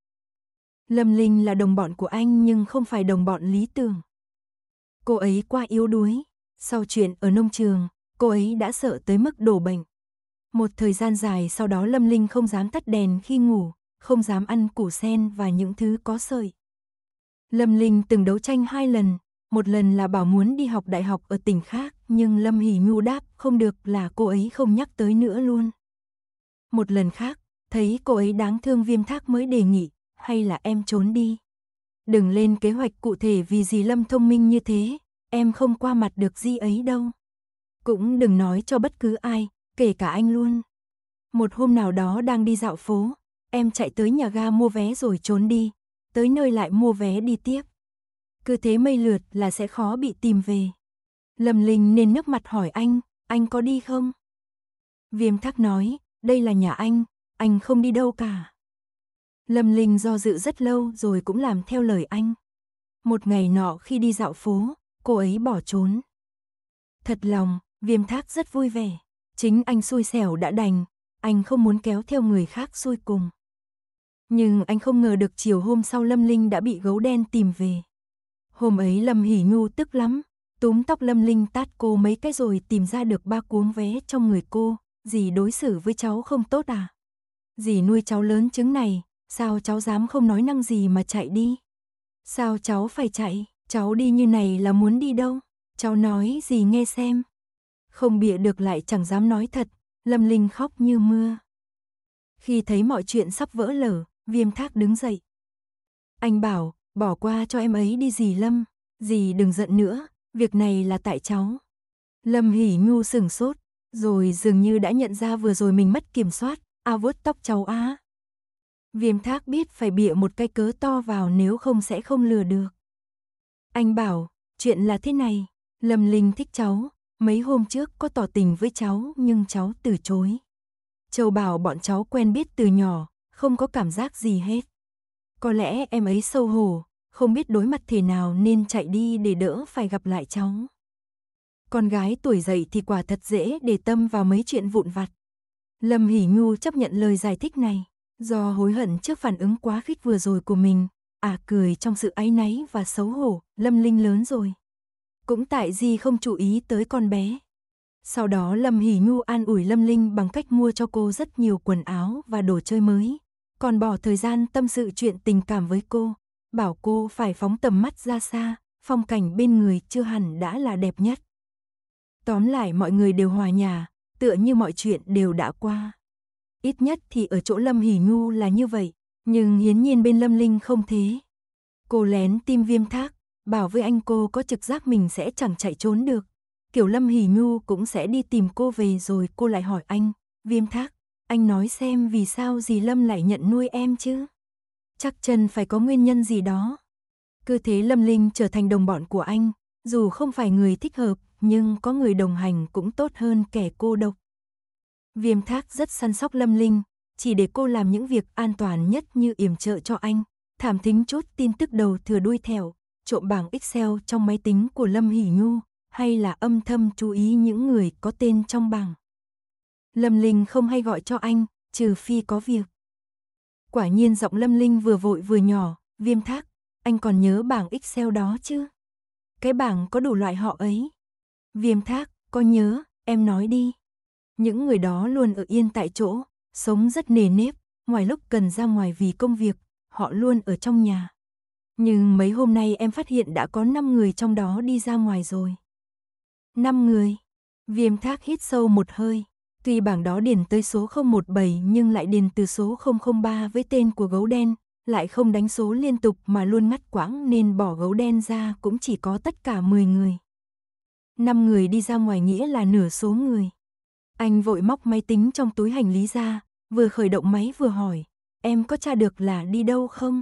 Lâm Linh là đồng bọn của anh nhưng không phải đồng bọn lý tưởng. Cô ấy quá yếu đuối, sau chuyện ở nông trường, cô ấy đã sợ tới mức đổ bệnh. Một thời gian dài sau đó Lâm Linh không dám tắt đèn khi ngủ, không dám ăn củ sen và những thứ có sợi. Lâm Linh từng đấu tranh hai lần, một lần là bảo muốn đi học đại học ở tỉnh khác, nhưng Lâm Hỷ Nhu đáp không được là cô ấy không nhắc tới nữa luôn. Một lần khác, thấy cô ấy đáng thương viêm thác mới đề nghị, hay là em trốn đi. Đừng lên kế hoạch cụ thể vì gì Lâm thông minh như thế, em không qua mặt được di ấy đâu. Cũng đừng nói cho bất cứ ai, kể cả anh luôn. Một hôm nào đó đang đi dạo phố, em chạy tới nhà ga mua vé rồi trốn đi, tới nơi lại mua vé đi tiếp cứ thế mây lượt là sẽ khó bị tìm về. Lâm Linh nên nước mặt hỏi anh, anh có đi không? Viêm thắc nói, đây là nhà anh, anh không đi đâu cả. Lâm Linh do dự rất lâu rồi cũng làm theo lời anh. Một ngày nọ khi đi dạo phố, cô ấy bỏ trốn. Thật lòng, viêm thác rất vui vẻ. Chính anh xui xẻo đã đành, anh không muốn kéo theo người khác xui cùng. Nhưng anh không ngờ được chiều hôm sau Lâm Linh đã bị gấu đen tìm về. Hôm ấy Lâm Hỷ Nhu tức lắm, túm tóc Lâm Linh tát cô mấy cái rồi tìm ra được ba cuốn vé trong người cô, dì đối xử với cháu không tốt à? Dì nuôi cháu lớn trứng này, sao cháu dám không nói năng gì mà chạy đi? Sao cháu phải chạy, cháu đi như này là muốn đi đâu? Cháu nói gì nghe xem. Không bịa được lại chẳng dám nói thật, Lâm Linh khóc như mưa. Khi thấy mọi chuyện sắp vỡ lở, viêm thác đứng dậy. Anh bảo, Bỏ qua cho em ấy đi dì Lâm, dì đừng giận nữa, việc này là tại cháu. Lâm hỉ nhu sừng sốt, rồi dường như đã nhận ra vừa rồi mình mất kiểm soát, a à, vuốt tóc cháu á. Viêm thác biết phải bịa một cái cớ to vào nếu không sẽ không lừa được. Anh bảo, chuyện là thế này, Lâm Linh thích cháu, mấy hôm trước có tỏ tình với cháu nhưng cháu từ chối. Châu bảo bọn cháu quen biết từ nhỏ, không có cảm giác gì hết. Có lẽ em ấy sâu hổ, không biết đối mặt thế nào nên chạy đi để đỡ phải gặp lại cháu. Con gái tuổi dậy thì quả thật dễ để tâm vào mấy chuyện vụn vặt. Lâm Hỷ Nhu chấp nhận lời giải thích này, do hối hận trước phản ứng quá khích vừa rồi của mình, à cười trong sự áy náy và xấu hổ, Lâm Linh lớn rồi. Cũng tại gì không chú ý tới con bé. Sau đó Lâm Hỷ Nhu an ủi Lâm Linh bằng cách mua cho cô rất nhiều quần áo và đồ chơi mới, còn bỏ thời gian tâm sự chuyện tình cảm với cô, bảo cô phải phóng tầm mắt ra xa, phong cảnh bên người chưa hẳn đã là đẹp nhất. Tóm lại mọi người đều hòa nhà, tựa như mọi chuyện đều đã qua. Ít nhất thì ở chỗ Lâm Hỷ Nhu là như vậy, nhưng hiến nhiên bên Lâm Linh không thế. Cô lén tim viêm thác, bảo với anh cô có trực giác mình sẽ chẳng chạy trốn được. Kiểu Lâm Hỷ Nhu cũng sẽ đi tìm cô về rồi cô lại hỏi anh, viêm thác, anh nói xem vì sao dì Lâm lại nhận nuôi em chứ? Chắc chân phải có nguyên nhân gì đó. Cứ thế Lâm Linh trở thành đồng bọn của anh, dù không phải người thích hợp, nhưng có người đồng hành cũng tốt hơn kẻ cô độc. Viêm thác rất săn sóc Lâm Linh, chỉ để cô làm những việc an toàn nhất như yểm trợ cho anh, thảm thính chốt tin tức đầu thừa đuôi thẻo, trộm bảng Excel trong máy tính của Lâm Hỷ Nhu, hay là âm thầm chú ý những người có tên trong bảng. Lâm Linh không hay gọi cho anh, trừ phi có việc. Quả nhiên giọng Lâm Linh vừa vội vừa nhỏ, viêm thác, anh còn nhớ bảng Excel đó chứ? Cái bảng có đủ loại họ ấy. Viêm thác, có nhớ, em nói đi. Những người đó luôn ở yên tại chỗ, sống rất nề nếp, ngoài lúc cần ra ngoài vì công việc, họ luôn ở trong nhà. Nhưng mấy hôm nay em phát hiện đã có 5 người trong đó đi ra ngoài rồi. 5 người. Viêm thác hít sâu một hơi. Tuy bảng đó điền tới số 017 nhưng lại điền từ số 003 với tên của gấu đen, lại không đánh số liên tục mà luôn ngắt quãng nên bỏ gấu đen ra cũng chỉ có tất cả 10 người. 5 người đi ra ngoài nghĩa là nửa số người. Anh vội móc máy tính trong túi hành lý ra, vừa khởi động máy vừa hỏi, em có tra được là đi đâu không?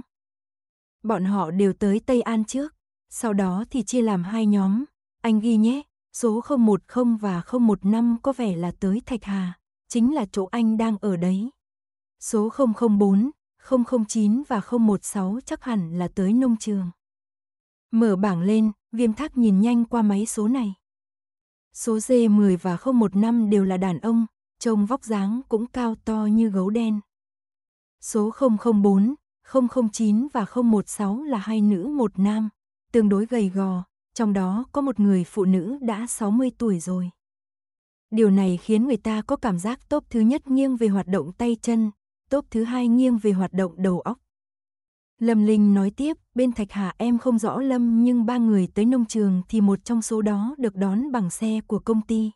Bọn họ đều tới Tây An trước, sau đó thì chia làm hai nhóm, anh ghi nhé, Số 010 và 015 có vẻ là tới Thạch Hà, chính là chỗ anh đang ở đấy. Số 004, 009 và 016 chắc hẳn là tới nông trường. Mở bảng lên, Viêm Thác nhìn nhanh qua máy số này. Số D10 và 015 đều là đàn ông, trông vóc dáng cũng cao to như gấu đen. Số 004, 009 và 016 là hai nữ một nam, tương đối gầy gò, trong đó có một người phụ nữ đã 60 tuổi rồi. Điều này khiến người ta có cảm giác tốt thứ nhất nghiêng về hoạt động tay chân, tốt thứ hai nghiêng về hoạt động đầu óc. Lâm Linh nói tiếp, bên Thạch Hà em không rõ Lâm nhưng ba người tới nông trường thì một trong số đó được đón bằng xe của công ty.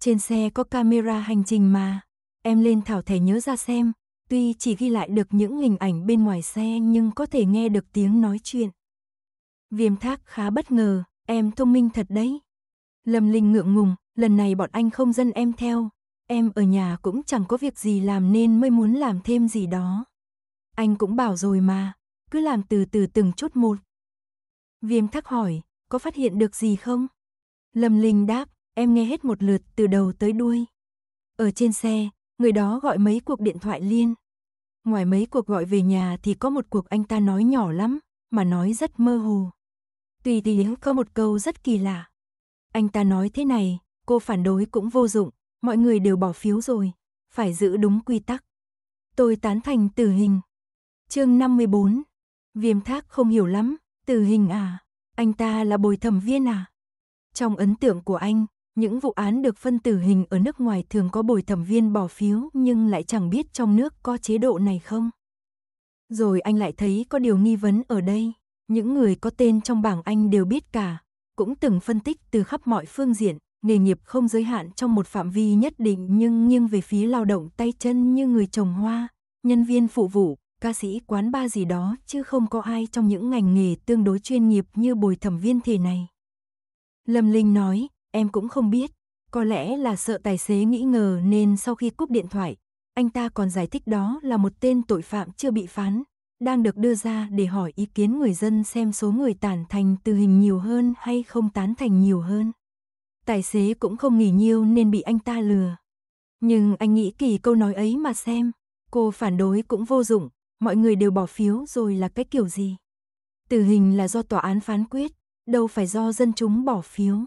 Trên xe có camera hành trình mà, em lên thảo thể nhớ ra xem, tuy chỉ ghi lại được những hình ảnh bên ngoài xe nhưng có thể nghe được tiếng nói chuyện. Viêm thác khá bất ngờ, em thông minh thật đấy. Lâm Linh ngượng ngùng, lần này bọn anh không dân em theo. Em ở nhà cũng chẳng có việc gì làm nên mới muốn làm thêm gì đó. Anh cũng bảo rồi mà, cứ làm từ từ từng chút một. Viêm thắc hỏi, có phát hiện được gì không? Lâm Linh đáp, em nghe hết một lượt từ đầu tới đuôi. Ở trên xe, người đó gọi mấy cuộc điện thoại liên. Ngoài mấy cuộc gọi về nhà thì có một cuộc anh ta nói nhỏ lắm, mà nói rất mơ hồ. Tùy tiếng có một câu rất kỳ lạ. Anh ta nói thế này, cô phản đối cũng vô dụng, mọi người đều bỏ phiếu rồi, phải giữ đúng quy tắc. Tôi tán thành tử hình. Chương 54. Viêm Thác không hiểu lắm, tử hình à? Anh ta là bồi thẩm viên à? Trong ấn tượng của anh, những vụ án được phân tử hình ở nước ngoài thường có bồi thẩm viên bỏ phiếu nhưng lại chẳng biết trong nước có chế độ này không. Rồi anh lại thấy có điều nghi vấn ở đây. Những người có tên trong bảng Anh đều biết cả, cũng từng phân tích từ khắp mọi phương diện, nghề nghiệp không giới hạn trong một phạm vi nhất định nhưng nghiêng về phía lao động tay chân như người trồng hoa, nhân viên phụ vụ, ca sĩ quán bar gì đó chứ không có ai trong những ngành nghề tương đối chuyên nghiệp như bồi thẩm viên thể này. Lâm Linh nói, em cũng không biết, có lẽ là sợ tài xế nghĩ ngờ nên sau khi cúp điện thoại, anh ta còn giải thích đó là một tên tội phạm chưa bị phán, đang được đưa ra để hỏi ý kiến người dân xem số người tán thành từ hình nhiều hơn hay không tán thành nhiều hơn. Tài xế cũng không nghỉ nhiều nên bị anh ta lừa. Nhưng anh nghĩ kỳ câu nói ấy mà xem, cô phản đối cũng vô dụng, mọi người đều bỏ phiếu rồi là cái kiểu gì. Tử hình là do tòa án phán quyết, đâu phải do dân chúng bỏ phiếu.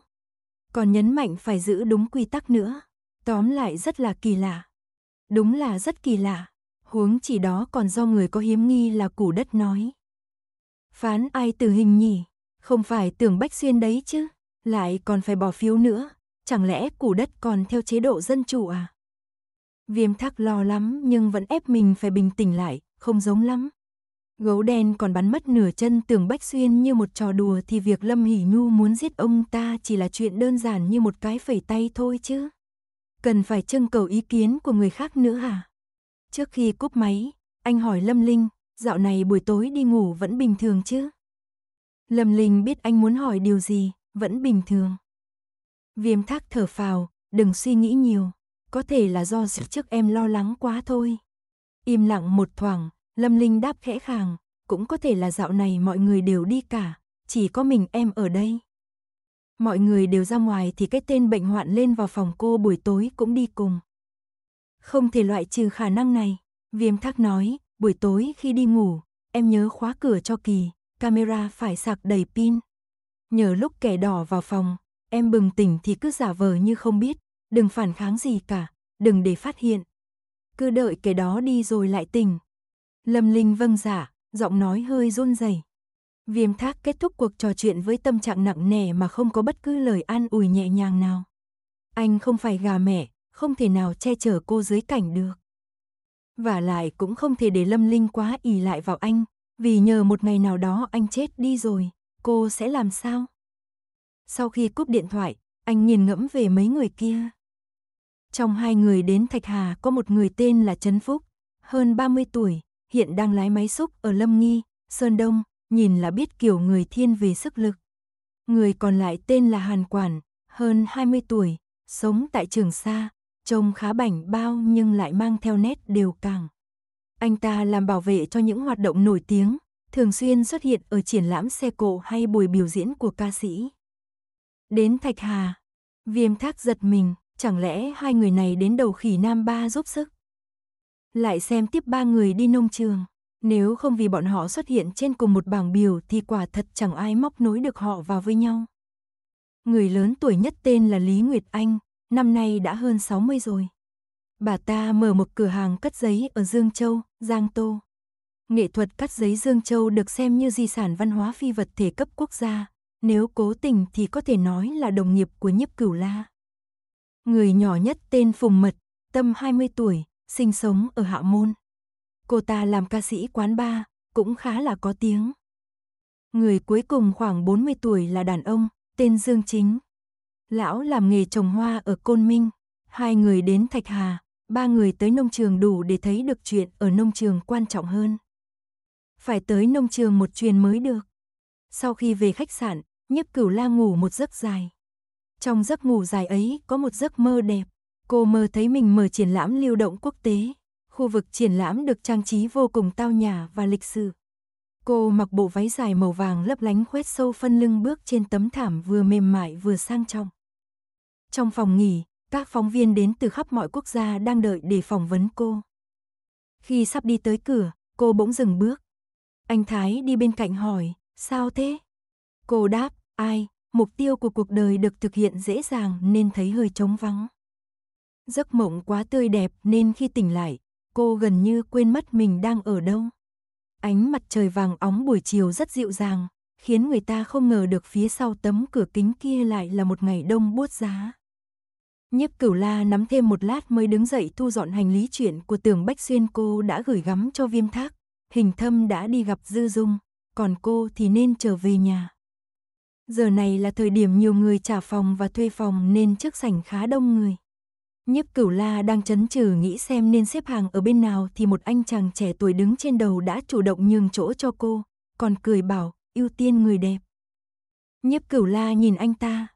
Còn nhấn mạnh phải giữ đúng quy tắc nữa, tóm lại rất là kỳ lạ. Đúng là rất kỳ lạ huống chỉ đó còn do người có hiếm nghi là củ đất nói. Phán ai tử hình nhỉ? Không phải tưởng Bách Xuyên đấy chứ, lại còn phải bỏ phiếu nữa, chẳng lẽ củ đất còn theo chế độ dân chủ à? Viêm Thác lo lắm nhưng vẫn ép mình phải bình tĩnh lại, không giống lắm. Gấu đen còn bắn mất nửa chân tưởng Bách Xuyên như một trò đùa thì việc Lâm Hỷ Nhu muốn giết ông ta chỉ là chuyện đơn giản như một cái phẩy tay thôi chứ. Cần phải trưng cầu ý kiến của người khác nữa hả? À? Trước khi cúp máy, anh hỏi Lâm Linh, dạo này buổi tối đi ngủ vẫn bình thường chứ? Lâm Linh biết anh muốn hỏi điều gì, vẫn bình thường. Viêm thác thở phào, đừng suy nghĩ nhiều, có thể là do sự trước em lo lắng quá thôi. Im lặng một thoảng, Lâm Linh đáp khẽ khàng, cũng có thể là dạo này mọi người đều đi cả, chỉ có mình em ở đây. Mọi người đều ra ngoài thì cái tên bệnh hoạn lên vào phòng cô buổi tối cũng đi cùng. Không thể loại trừ khả năng này. Viêm thắc nói, buổi tối khi đi ngủ, em nhớ khóa cửa cho kỳ, camera phải sạc đầy pin. Nhờ lúc kẻ đỏ vào phòng, em bừng tỉnh thì cứ giả vờ như không biết, đừng phản kháng gì cả, đừng để phát hiện. Cứ đợi kẻ đó đi rồi lại tỉnh. Lâm Linh vâng giả, dạ, giọng nói hơi run rẩy. Viêm thác kết thúc cuộc trò chuyện với tâm trạng nặng nề mà không có bất cứ lời an ủi nhẹ nhàng nào. Anh không phải gà mẹ, không thể nào che chở cô dưới cảnh được. Và lại cũng không thể để Lâm Linh quá ỉ lại vào anh, vì nhờ một ngày nào đó anh chết đi rồi, cô sẽ làm sao? Sau khi cúp điện thoại, anh nhìn ngẫm về mấy người kia. Trong hai người đến Thạch Hà có một người tên là Trấn Phúc, hơn 30 tuổi, hiện đang lái máy xúc ở Lâm Nghi, Sơn Đông, nhìn là biết kiểu người thiên về sức lực. Người còn lại tên là Hàn Quản, hơn 20 tuổi, sống tại Trường Sa, Trông khá bảnh bao nhưng lại mang theo nét đều càng. Anh ta làm bảo vệ cho những hoạt động nổi tiếng, thường xuyên xuất hiện ở triển lãm xe cộ hay buổi biểu diễn của ca sĩ. Đến Thạch Hà, viêm thác giật mình, chẳng lẽ hai người này đến đầu khỉ Nam Ba giúp sức? Lại xem tiếp ba người đi nông trường, nếu không vì bọn họ xuất hiện trên cùng một bảng biểu thì quả thật chẳng ai móc nối được họ vào với nhau. Người lớn tuổi nhất tên là Lý Nguyệt Anh, năm nay đã hơn 60 rồi. Bà ta mở một cửa hàng cắt giấy ở Dương Châu, Giang Tô. Nghệ thuật cắt giấy Dương Châu được xem như di sản văn hóa phi vật thể cấp quốc gia, nếu cố tình thì có thể nói là đồng nghiệp của nhiếp cửu la. Người nhỏ nhất tên Phùng Mật, tâm 20 tuổi, sinh sống ở Hạ Môn. Cô ta làm ca sĩ quán bar, cũng khá là có tiếng. Người cuối cùng khoảng 40 tuổi là đàn ông, tên Dương Chính, Lão làm nghề trồng hoa ở Côn Minh, hai người đến Thạch Hà, ba người tới nông trường đủ để thấy được chuyện ở nông trường quan trọng hơn. Phải tới nông trường một chuyến mới được. Sau khi về khách sạn, nhiếp cửu la ngủ một giấc dài. Trong giấc ngủ dài ấy có một giấc mơ đẹp. Cô mơ thấy mình mở triển lãm lưu động quốc tế. Khu vực triển lãm được trang trí vô cùng tao nhã và lịch sự. Cô mặc bộ váy dài màu vàng lấp lánh khoét sâu phân lưng bước trên tấm thảm vừa mềm mại vừa sang trọng. Trong phòng nghỉ, các phóng viên đến từ khắp mọi quốc gia đang đợi để phỏng vấn cô. Khi sắp đi tới cửa, cô bỗng dừng bước. Anh Thái đi bên cạnh hỏi, sao thế? Cô đáp, ai, mục tiêu của cuộc đời được thực hiện dễ dàng nên thấy hơi trống vắng. Giấc mộng quá tươi đẹp nên khi tỉnh lại, cô gần như quên mất mình đang ở đâu. Ánh mặt trời vàng óng buổi chiều rất dịu dàng, khiến người ta không ngờ được phía sau tấm cửa kính kia lại là một ngày đông buốt giá. Nhiếp cửu la nắm thêm một lát mới đứng dậy thu dọn hành lý chuyển của tường Bách Xuyên cô đã gửi gắm cho viêm thác. Hình thâm đã đi gặp Dư Dung, còn cô thì nên trở về nhà. Giờ này là thời điểm nhiều người trả phòng và thuê phòng nên trước sảnh khá đông người. Nhiếp cửu la đang chấn chừ nghĩ xem nên xếp hàng ở bên nào thì một anh chàng trẻ tuổi đứng trên đầu đã chủ động nhường chỗ cho cô, còn cười bảo, ưu tiên người đẹp. Nhiếp cửu la nhìn anh ta.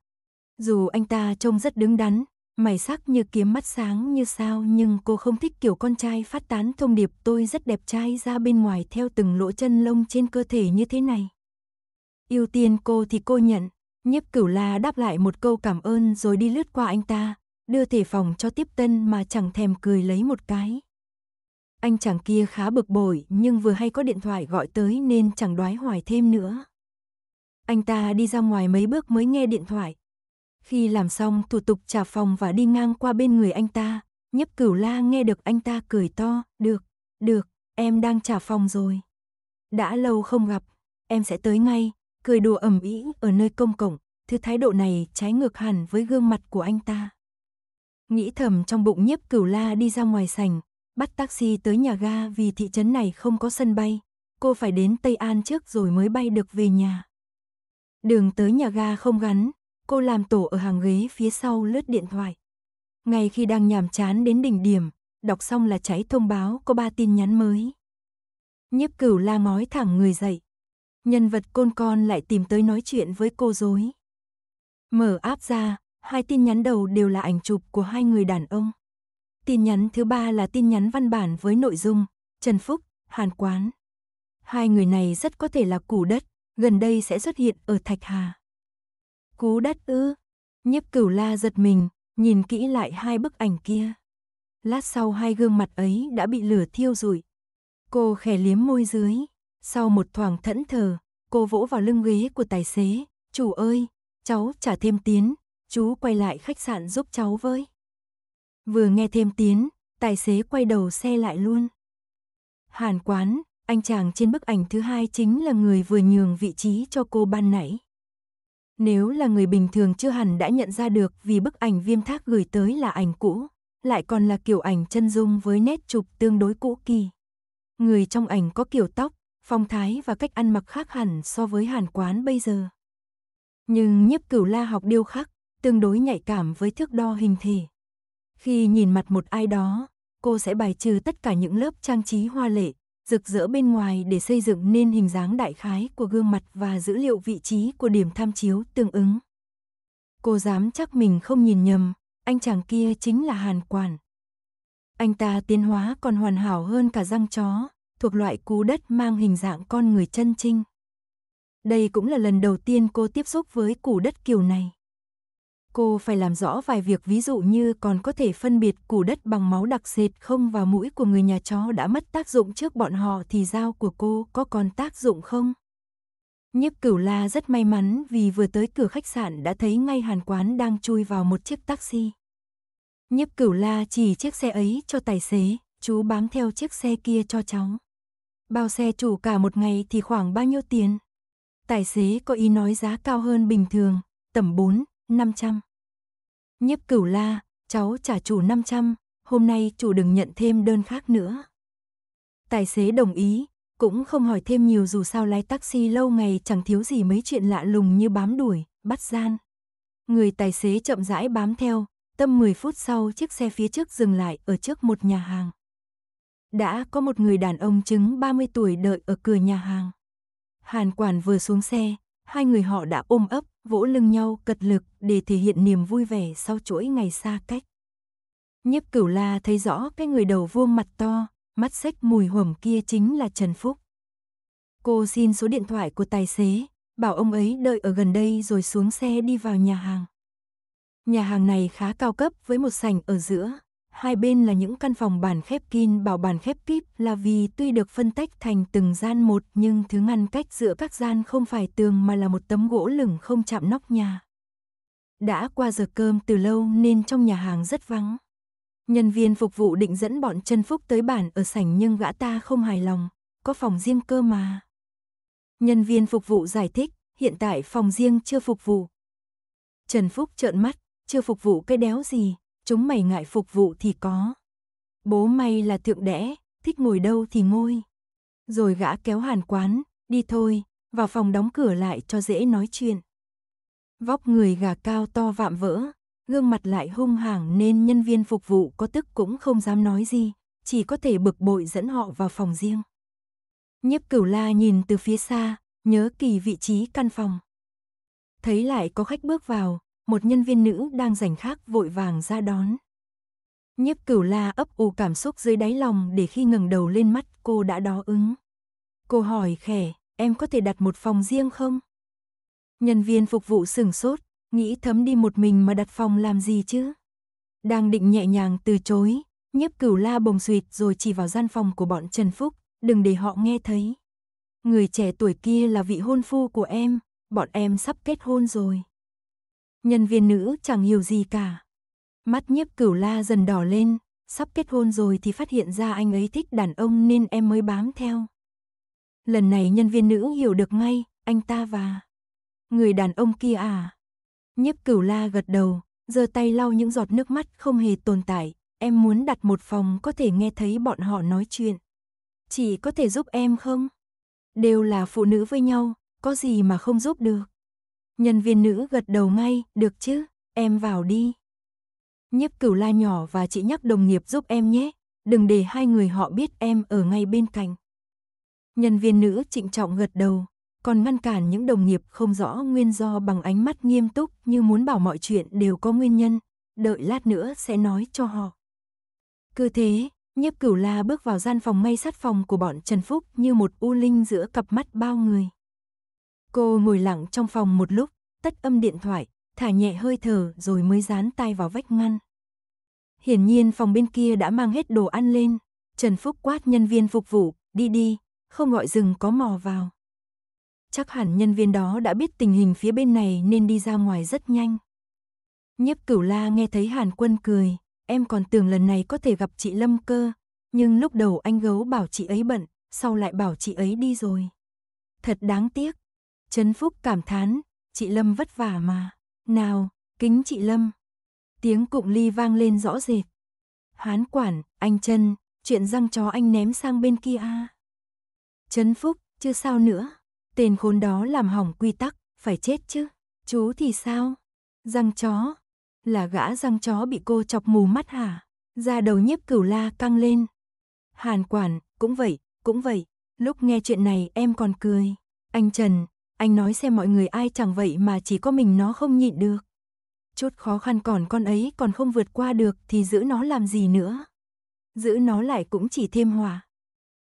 Dù anh ta trông rất đứng đắn, mày sắc như kiếm mắt sáng như sao nhưng cô không thích kiểu con trai phát tán thông điệp tôi rất đẹp trai ra bên ngoài theo từng lỗ chân lông trên cơ thể như thế này. yêu tiên cô thì cô nhận, nhiếp cửu la đáp lại một câu cảm ơn rồi đi lướt qua anh ta, đưa thể phòng cho tiếp tân mà chẳng thèm cười lấy một cái. Anh chàng kia khá bực bội nhưng vừa hay có điện thoại gọi tới nên chẳng đoái hoài thêm nữa. Anh ta đi ra ngoài mấy bước mới nghe điện thoại, khi làm xong thủ tục trả phòng và đi ngang qua bên người anh ta, nhiếp cửu la nghe được anh ta cười to, được, được, em đang trả phòng rồi. Đã lâu không gặp, em sẽ tới ngay, cười đùa ẩm ý ở nơi công cộng, thứ thái độ này trái ngược hẳn với gương mặt của anh ta. Nghĩ thầm trong bụng nhiếp cửu la đi ra ngoài sảnh, bắt taxi tới nhà ga vì thị trấn này không có sân bay, cô phải đến Tây An trước rồi mới bay được về nhà. Đường tới nhà ga không gắn, cô làm tổ ở hàng ghế phía sau lướt điện thoại. Ngay khi đang nhàm chán đến đỉnh điểm, đọc xong là cháy thông báo có ba tin nhắn mới. Nhiếp cửu la ngói thẳng người dậy. Nhân vật côn con lại tìm tới nói chuyện với cô dối. Mở áp ra, hai tin nhắn đầu đều là ảnh chụp của hai người đàn ông. Tin nhắn thứ ba là tin nhắn văn bản với nội dung Trần Phúc, Hàn Quán. Hai người này rất có thể là củ đất, gần đây sẽ xuất hiện ở Thạch Hà. Cú đất ư? Nhiếp Cửu La giật mình, nhìn kỹ lại hai bức ảnh kia. Lát sau hai gương mặt ấy đã bị lửa thiêu rụi. Cô khẽ liếm môi dưới, sau một thoảng thẫn thờ, cô vỗ vào lưng ghế của tài xế, "Chủ ơi, cháu trả thêm tiến, chú quay lại khách sạn giúp cháu với." Vừa nghe thêm tiến, tài xế quay đầu xe lại luôn. Hàn Quán, anh chàng trên bức ảnh thứ hai chính là người vừa nhường vị trí cho cô ban nãy. Nếu là người bình thường chưa hẳn đã nhận ra được vì bức ảnh viêm thác gửi tới là ảnh cũ, lại còn là kiểu ảnh chân dung với nét chụp tương đối cũ kỳ. Người trong ảnh có kiểu tóc, phong thái và cách ăn mặc khác hẳn so với hàn quán bây giờ. Nhưng nhiếp cửu la học điêu khắc, tương đối nhạy cảm với thước đo hình thể. Khi nhìn mặt một ai đó, cô sẽ bài trừ tất cả những lớp trang trí hoa lệ, rực rỡ bên ngoài để xây dựng nên hình dáng đại khái của gương mặt và dữ liệu vị trí của điểm tham chiếu tương ứng. Cô dám chắc mình không nhìn nhầm, anh chàng kia chính là Hàn Quản. Anh ta tiến hóa còn hoàn hảo hơn cả răng chó, thuộc loại cú đất mang hình dạng con người chân trinh. Đây cũng là lần đầu tiên cô tiếp xúc với củ đất kiểu này. Cô phải làm rõ vài việc ví dụ như còn có thể phân biệt củ đất bằng máu đặc sệt không và mũi của người nhà chó đã mất tác dụng trước bọn họ thì dao của cô có còn tác dụng không? Nhiếp cửu la rất may mắn vì vừa tới cửa khách sạn đã thấy ngay hàn quán đang chui vào một chiếc taxi. Nhiếp cửu la chỉ chiếc xe ấy cho tài xế, chú bám theo chiếc xe kia cho cháu. Bao xe chủ cả một ngày thì khoảng bao nhiêu tiền? Tài xế có ý nói giá cao hơn bình thường, tầm 4, 500. Nhiếp cửu la, cháu trả chủ 500, hôm nay chủ đừng nhận thêm đơn khác nữa. Tài xế đồng ý, cũng không hỏi thêm nhiều dù sao lái taxi lâu ngày chẳng thiếu gì mấy chuyện lạ lùng như bám đuổi, bắt gian. Người tài xế chậm rãi bám theo, tâm 10 phút sau chiếc xe phía trước dừng lại ở trước một nhà hàng. Đã có một người đàn ông chứng 30 tuổi đợi ở cửa nhà hàng. Hàn quản vừa xuống xe, hai người họ đã ôm ấp, vỗ lưng nhau cật lực để thể hiện niềm vui vẻ sau chuỗi ngày xa cách. Nhiếp cửu la thấy rõ cái người đầu vuông mặt to, mắt xếch mùi hổm kia chính là Trần Phúc. Cô xin số điện thoại của tài xế, bảo ông ấy đợi ở gần đây rồi xuống xe đi vào nhà hàng. Nhà hàng này khá cao cấp với một sảnh ở giữa, Hai bên là những căn phòng bản khép kín bảo bản khép kíp là vì tuy được phân tách thành từng gian một nhưng thứ ngăn cách giữa các gian không phải tường mà là một tấm gỗ lửng không chạm nóc nhà. Đã qua giờ cơm từ lâu nên trong nhà hàng rất vắng. Nhân viên phục vụ định dẫn bọn chân phúc tới bản ở sảnh nhưng gã ta không hài lòng, có phòng riêng cơ mà. Nhân viên phục vụ giải thích, hiện tại phòng riêng chưa phục vụ. Trần Phúc trợn mắt, chưa phục vụ cái đéo gì, chúng mày ngại phục vụ thì có. Bố mày là thượng đẽ, thích ngồi đâu thì ngồi. Rồi gã kéo hàn quán, đi thôi, vào phòng đóng cửa lại cho dễ nói chuyện. Vóc người gà cao to vạm vỡ, gương mặt lại hung hãng nên nhân viên phục vụ có tức cũng không dám nói gì, chỉ có thể bực bội dẫn họ vào phòng riêng. Nhiếp Cửu La nhìn từ phía xa, nhớ kỳ vị trí căn phòng. Thấy lại có khách bước vào, một nhân viên nữ đang rảnh khác vội vàng ra đón. Nhiếp cửu la ấp ủ cảm xúc dưới đáy lòng để khi ngẩng đầu lên mắt cô đã đó ứng. Cô hỏi khẻ, em có thể đặt một phòng riêng không? Nhân viên phục vụ sửng sốt, nghĩ thấm đi một mình mà đặt phòng làm gì chứ? Đang định nhẹ nhàng từ chối, nhiếp cửu la bồng suyệt rồi chỉ vào gian phòng của bọn Trần Phúc, đừng để họ nghe thấy. Người trẻ tuổi kia là vị hôn phu của em, bọn em sắp kết hôn rồi nhân viên nữ chẳng hiểu gì cả. Mắt nhiếp cửu la dần đỏ lên, sắp kết hôn rồi thì phát hiện ra anh ấy thích đàn ông nên em mới bám theo. Lần này nhân viên nữ hiểu được ngay, anh ta và người đàn ông kia à. Nhiếp cửu la gật đầu, giơ tay lau những giọt nước mắt không hề tồn tại. Em muốn đặt một phòng có thể nghe thấy bọn họ nói chuyện. Chị có thể giúp em không? Đều là phụ nữ với nhau, có gì mà không giúp được. Nhân viên nữ gật đầu ngay, được chứ, em vào đi. Nhiếp cửu la nhỏ và chị nhắc đồng nghiệp giúp em nhé, đừng để hai người họ biết em ở ngay bên cạnh. Nhân viên nữ trịnh trọng gật đầu, còn ngăn cản những đồng nghiệp không rõ nguyên do bằng ánh mắt nghiêm túc như muốn bảo mọi chuyện đều có nguyên nhân, đợi lát nữa sẽ nói cho họ. Cứ thế, nhiếp cửu la bước vào gian phòng may sát phòng của bọn Trần Phúc như một u linh giữa cặp mắt bao người. Cô ngồi lặng trong phòng một lúc, tắt âm điện thoại, thả nhẹ hơi thở rồi mới dán tay vào vách ngăn. Hiển nhiên phòng bên kia đã mang hết đồ ăn lên, Trần Phúc quát nhân viên phục vụ, đi đi, không gọi rừng có mò vào. Chắc hẳn nhân viên đó đã biết tình hình phía bên này nên đi ra ngoài rất nhanh. Nhiếp cửu la nghe thấy Hàn Quân cười, em còn tưởng lần này có thể gặp chị Lâm cơ, nhưng lúc đầu anh gấu bảo chị ấy bận, sau lại bảo chị ấy đi rồi. Thật đáng tiếc, Trấn Phúc cảm thán, chị Lâm vất vả mà. Nào, kính chị Lâm. Tiếng cụng ly vang lên rõ rệt. Hán quản, anh chân, chuyện răng chó anh ném sang bên kia a. Trấn Phúc, chưa sao nữa. Tên khốn đó làm hỏng quy tắc, phải chết chứ. Chú thì sao? Răng chó. Là gã răng chó bị cô chọc mù mắt hả? Ra đầu nhiếp cửu la căng lên. Hàn quản, cũng vậy, cũng vậy. Lúc nghe chuyện này em còn cười. Anh Trần, anh nói xem mọi người ai chẳng vậy mà chỉ có mình nó không nhịn được. Chốt khó khăn còn con ấy còn không vượt qua được thì giữ nó làm gì nữa. Giữ nó lại cũng chỉ thêm hòa.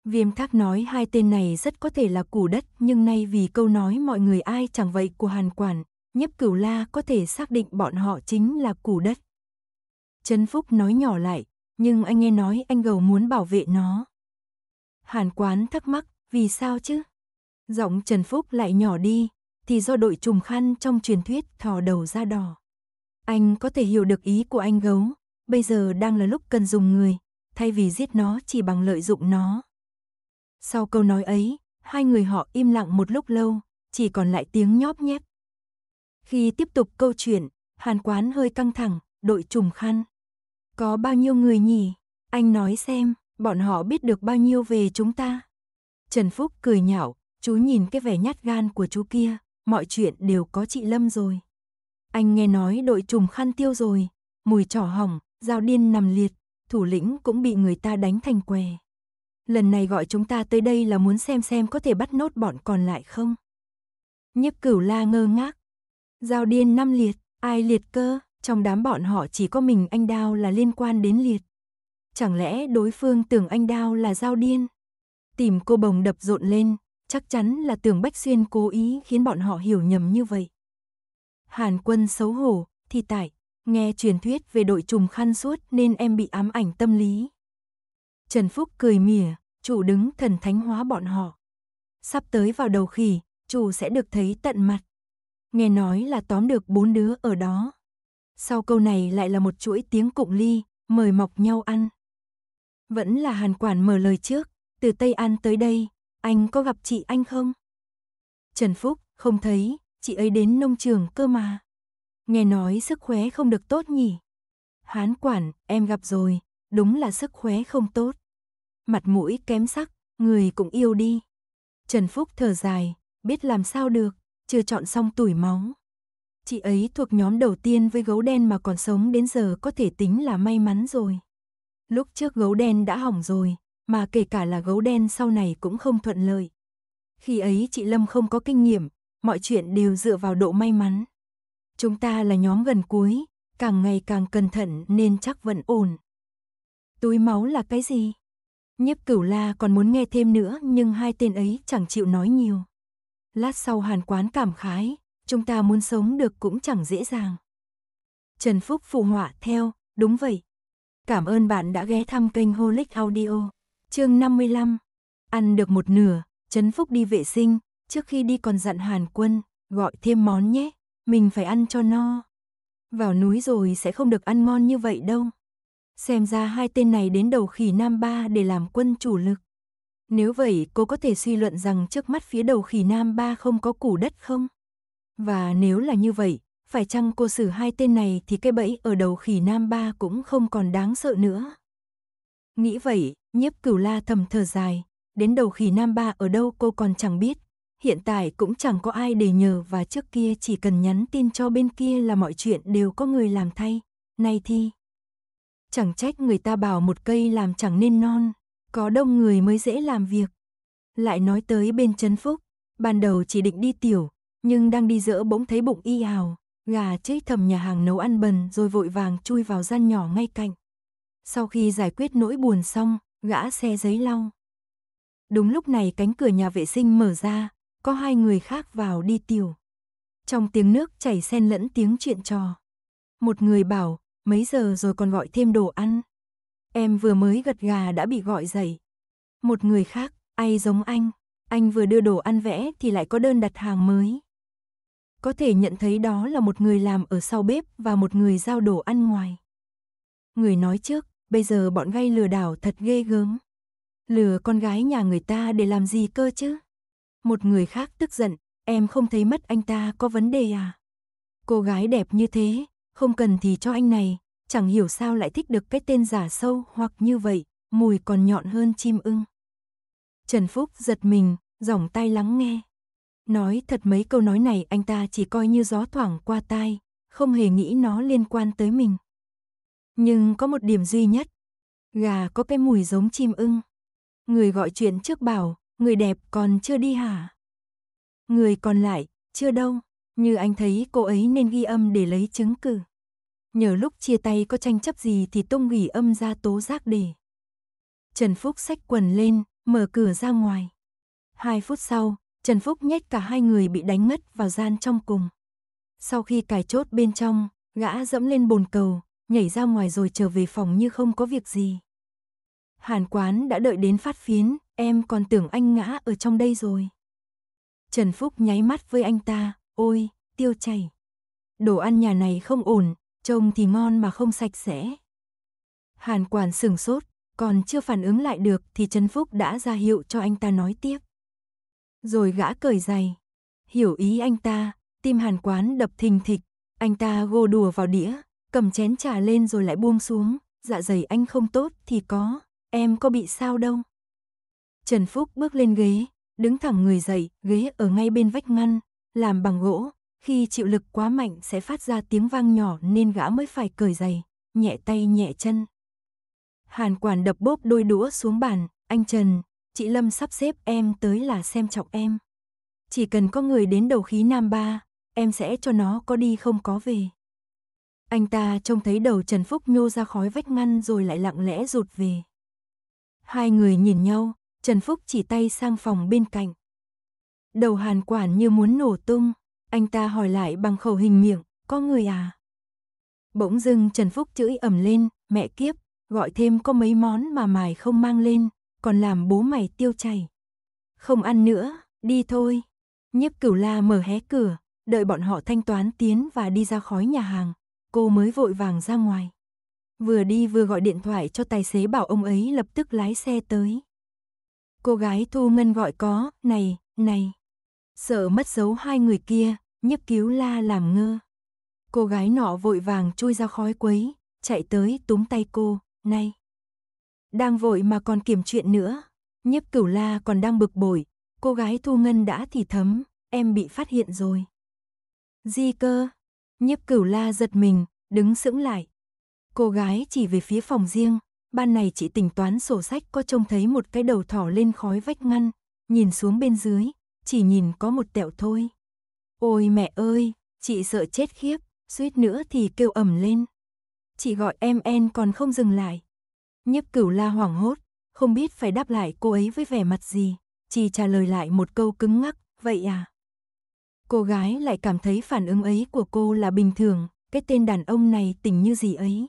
Viêm thác nói hai tên này rất có thể là củ đất nhưng nay vì câu nói mọi người ai chẳng vậy của Hàn Quản, Nhấp cửu la có thể xác định bọn họ chính là củ đất. Trần Phúc nói nhỏ lại, nhưng anh nghe nói anh gầu muốn bảo vệ nó. Hàn Quán thắc mắc, vì sao chứ? Giọng Trần Phúc lại nhỏ đi, thì do đội trùm khăn trong truyền thuyết thò đầu ra đỏ. Anh có thể hiểu được ý của anh gấu, bây giờ đang là lúc cần dùng người, thay vì giết nó chỉ bằng lợi dụng nó. Sau câu nói ấy, hai người họ im lặng một lúc lâu, chỉ còn lại tiếng nhóp nhép. Khi tiếp tục câu chuyện, Hàn Quán hơi căng thẳng, đội trùm khăn. Có bao nhiêu người nhỉ? Anh nói xem, bọn họ biết được bao nhiêu về chúng ta? Trần Phúc cười nhạo, Chú nhìn cái vẻ nhát gan của chú kia, mọi chuyện đều có chị Lâm rồi. Anh nghe nói đội trùm khăn tiêu rồi, mùi trỏ hỏng, dao điên nằm liệt, thủ lĩnh cũng bị người ta đánh thành què. Lần này gọi chúng ta tới đây là muốn xem xem có thể bắt nốt bọn còn lại không. Nhiếp cửu la ngơ ngác. Giao điên năm liệt, ai liệt cơ, trong đám bọn họ chỉ có mình anh đao là liên quan đến liệt. Chẳng lẽ đối phương tưởng anh đao là giao điên? Tìm cô bồng đập rộn lên, Chắc chắn là tưởng Bách Xuyên cố ý khiến bọn họ hiểu nhầm như vậy. Hàn quân xấu hổ, thì tại, nghe truyền thuyết về đội trùm khăn suốt nên em bị ám ảnh tâm lý. Trần Phúc cười mỉa, chủ đứng thần thánh hóa bọn họ. Sắp tới vào đầu khỉ, chủ sẽ được thấy tận mặt. Nghe nói là tóm được bốn đứa ở đó. Sau câu này lại là một chuỗi tiếng cụng ly, mời mọc nhau ăn. Vẫn là hàn quản mở lời trước, từ Tây An tới đây, anh có gặp chị anh không? Trần Phúc, không thấy, chị ấy đến nông trường cơ mà. Nghe nói sức khỏe không được tốt nhỉ? Hán quản, em gặp rồi, đúng là sức khỏe không tốt. Mặt mũi kém sắc, người cũng yêu đi. Trần Phúc thở dài, biết làm sao được, chưa chọn xong tuổi máu. Chị ấy thuộc nhóm đầu tiên với gấu đen mà còn sống đến giờ có thể tính là may mắn rồi. Lúc trước gấu đen đã hỏng rồi, mà kể cả là gấu đen sau này cũng không thuận lợi. Khi ấy chị Lâm không có kinh nghiệm, mọi chuyện đều dựa vào độ may mắn. Chúng ta là nhóm gần cuối, càng ngày càng cẩn thận nên chắc vẫn ổn. Túi máu là cái gì? Nhiếp cửu la còn muốn nghe thêm nữa nhưng hai tên ấy chẳng chịu nói nhiều. Lát sau hàn quán cảm khái, chúng ta muốn sống được cũng chẳng dễ dàng. Trần Phúc phụ họa theo, đúng vậy. Cảm ơn bạn đã ghé thăm kênh Holic Audio chương 55. Ăn được một nửa, Trấn Phúc đi vệ sinh, trước khi đi còn dặn Hàn Quân, gọi thêm món nhé, mình phải ăn cho no. Vào núi rồi sẽ không được ăn ngon như vậy đâu. Xem ra hai tên này đến đầu khỉ Nam Ba để làm quân chủ lực. Nếu vậy cô có thể suy luận rằng trước mắt phía đầu khỉ Nam Ba không có củ đất không? Và nếu là như vậy, phải chăng cô xử hai tên này thì cái bẫy ở đầu khỉ Nam Ba cũng không còn đáng sợ nữa. Nghĩ vậy, nhiếp cửu la thầm thở dài, đến đầu khỉ nam ba ở đâu cô còn chẳng biết. Hiện tại cũng chẳng có ai để nhờ và trước kia chỉ cần nhắn tin cho bên kia là mọi chuyện đều có người làm thay. Nay thì, chẳng trách người ta bảo một cây làm chẳng nên non, có đông người mới dễ làm việc. Lại nói tới bên Trấn Phúc, ban đầu chỉ định đi tiểu, nhưng đang đi dỡ bỗng thấy bụng y hào, gà chết thầm nhà hàng nấu ăn bần rồi vội vàng chui vào gian nhỏ ngay cạnh. Sau khi giải quyết nỗi buồn xong, gã xe giấy lau. Đúng lúc này cánh cửa nhà vệ sinh mở ra, có hai người khác vào đi tiểu. Trong tiếng nước chảy xen lẫn tiếng chuyện trò. Một người bảo, mấy giờ rồi còn gọi thêm đồ ăn. Em vừa mới gật gà đã bị gọi dậy. Một người khác, ai giống anh, anh vừa đưa đồ ăn vẽ thì lại có đơn đặt hàng mới. Có thể nhận thấy đó là một người làm ở sau bếp và một người giao đồ ăn ngoài. Người nói trước, bây giờ bọn gây lừa đảo thật ghê gớm. Lừa con gái nhà người ta để làm gì cơ chứ? Một người khác tức giận, em không thấy mất anh ta có vấn đề à? Cô gái đẹp như thế, không cần thì cho anh này, chẳng hiểu sao lại thích được cái tên giả sâu hoặc như vậy, mùi còn nhọn hơn chim ưng. Trần Phúc giật mình, giỏng tay lắng nghe. Nói thật mấy câu nói này anh ta chỉ coi như gió thoảng qua tai, không hề nghĩ nó liên quan tới mình. Nhưng có một điểm duy nhất. Gà có cái mùi giống chim ưng. Người gọi chuyện trước bảo, người đẹp còn chưa đi hả? Người còn lại, chưa đâu. Như anh thấy cô ấy nên ghi âm để lấy chứng cứ. Nhờ lúc chia tay có tranh chấp gì thì tung gỉ âm ra tố giác để. Trần Phúc xách quần lên, mở cửa ra ngoài. Hai phút sau, Trần Phúc nhét cả hai người bị đánh ngất vào gian trong cùng. Sau khi cài chốt bên trong, gã dẫm lên bồn cầu, nhảy ra ngoài rồi trở về phòng như không có việc gì. Hàn quán đã đợi đến phát phiến, em còn tưởng anh ngã ở trong đây rồi. Trần Phúc nháy mắt với anh ta, ôi, tiêu chảy. Đồ ăn nhà này không ổn, trông thì ngon mà không sạch sẽ. Hàn quản sửng sốt, còn chưa phản ứng lại được thì Trần Phúc đã ra hiệu cho anh ta nói tiếp. Rồi gã cởi giày. Hiểu ý anh ta, tim hàn quán đập thình thịch, anh ta gô đùa vào đĩa, cầm chén trà lên rồi lại buông xuống, dạ dày anh không tốt thì có, em có bị sao đâu. Trần Phúc bước lên ghế, đứng thẳng người dậy, ghế ở ngay bên vách ngăn, làm bằng gỗ, khi chịu lực quá mạnh sẽ phát ra tiếng vang nhỏ nên gã mới phải cởi giày, nhẹ tay nhẹ chân. Hàn quản đập bốp đôi đũa xuống bàn, anh Trần, chị Lâm sắp xếp em tới là xem trọng em. Chỉ cần có người đến đầu khí Nam Ba, em sẽ cho nó có đi không có về. Anh ta trông thấy đầu Trần Phúc nhô ra khói vách ngăn rồi lại lặng lẽ rụt về. Hai người nhìn nhau, Trần Phúc chỉ tay sang phòng bên cạnh. Đầu hàn quản như muốn nổ tung, anh ta hỏi lại bằng khẩu hình miệng, có người à? Bỗng dưng Trần Phúc chửi ẩm lên, mẹ kiếp, gọi thêm có mấy món mà mày không mang lên, còn làm bố mày tiêu chảy. Không ăn nữa, đi thôi. Nhiếp cửu la mở hé cửa, đợi bọn họ thanh toán tiến và đi ra khói nhà hàng cô mới vội vàng ra ngoài. Vừa đi vừa gọi điện thoại cho tài xế bảo ông ấy lập tức lái xe tới. Cô gái Thu Ngân gọi có, này, này. Sợ mất dấu hai người kia, nhấp cứu la làm ngơ. Cô gái nọ vội vàng chui ra khói quấy, chạy tới túm tay cô, này. Đang vội mà còn kiểm chuyện nữa. nhấp cửu la còn đang bực bội, cô gái Thu Ngân đã thì thấm, em bị phát hiện rồi. Di cơ, Nhiếp cửu la giật mình, đứng sững lại. Cô gái chỉ về phía phòng riêng, ban này chỉ tính toán sổ sách có trông thấy một cái đầu thỏ lên khói vách ngăn, nhìn xuống bên dưới, chỉ nhìn có một tẹo thôi. Ôi mẹ ơi, chị sợ chết khiếp, suýt nữa thì kêu ẩm lên. Chị gọi em en còn không dừng lại. Nhiếp cửu la hoảng hốt, không biết phải đáp lại cô ấy với vẻ mặt gì, chỉ trả lời lại một câu cứng ngắc, vậy à? Cô gái lại cảm thấy phản ứng ấy của cô là bình thường, cái tên đàn ông này tình như gì ấy.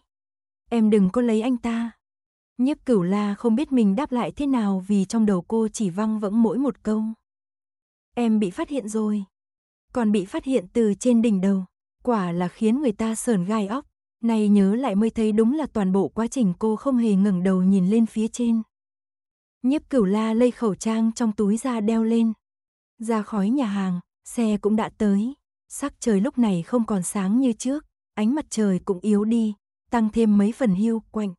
Em đừng có lấy anh ta. Nhiếp cửu la không biết mình đáp lại thế nào vì trong đầu cô chỉ văng vẫng mỗi một câu. Em bị phát hiện rồi. Còn bị phát hiện từ trên đỉnh đầu. Quả là khiến người ta sờn gai óc. Này nhớ lại mới thấy đúng là toàn bộ quá trình cô không hề ngẩng đầu nhìn lên phía trên. Nhiếp cửu la lây khẩu trang trong túi ra đeo lên. Ra khói nhà hàng, Xe cũng đã tới, sắc trời lúc này không còn sáng như trước, ánh mặt trời cũng yếu đi, tăng thêm mấy phần hiu quạnh.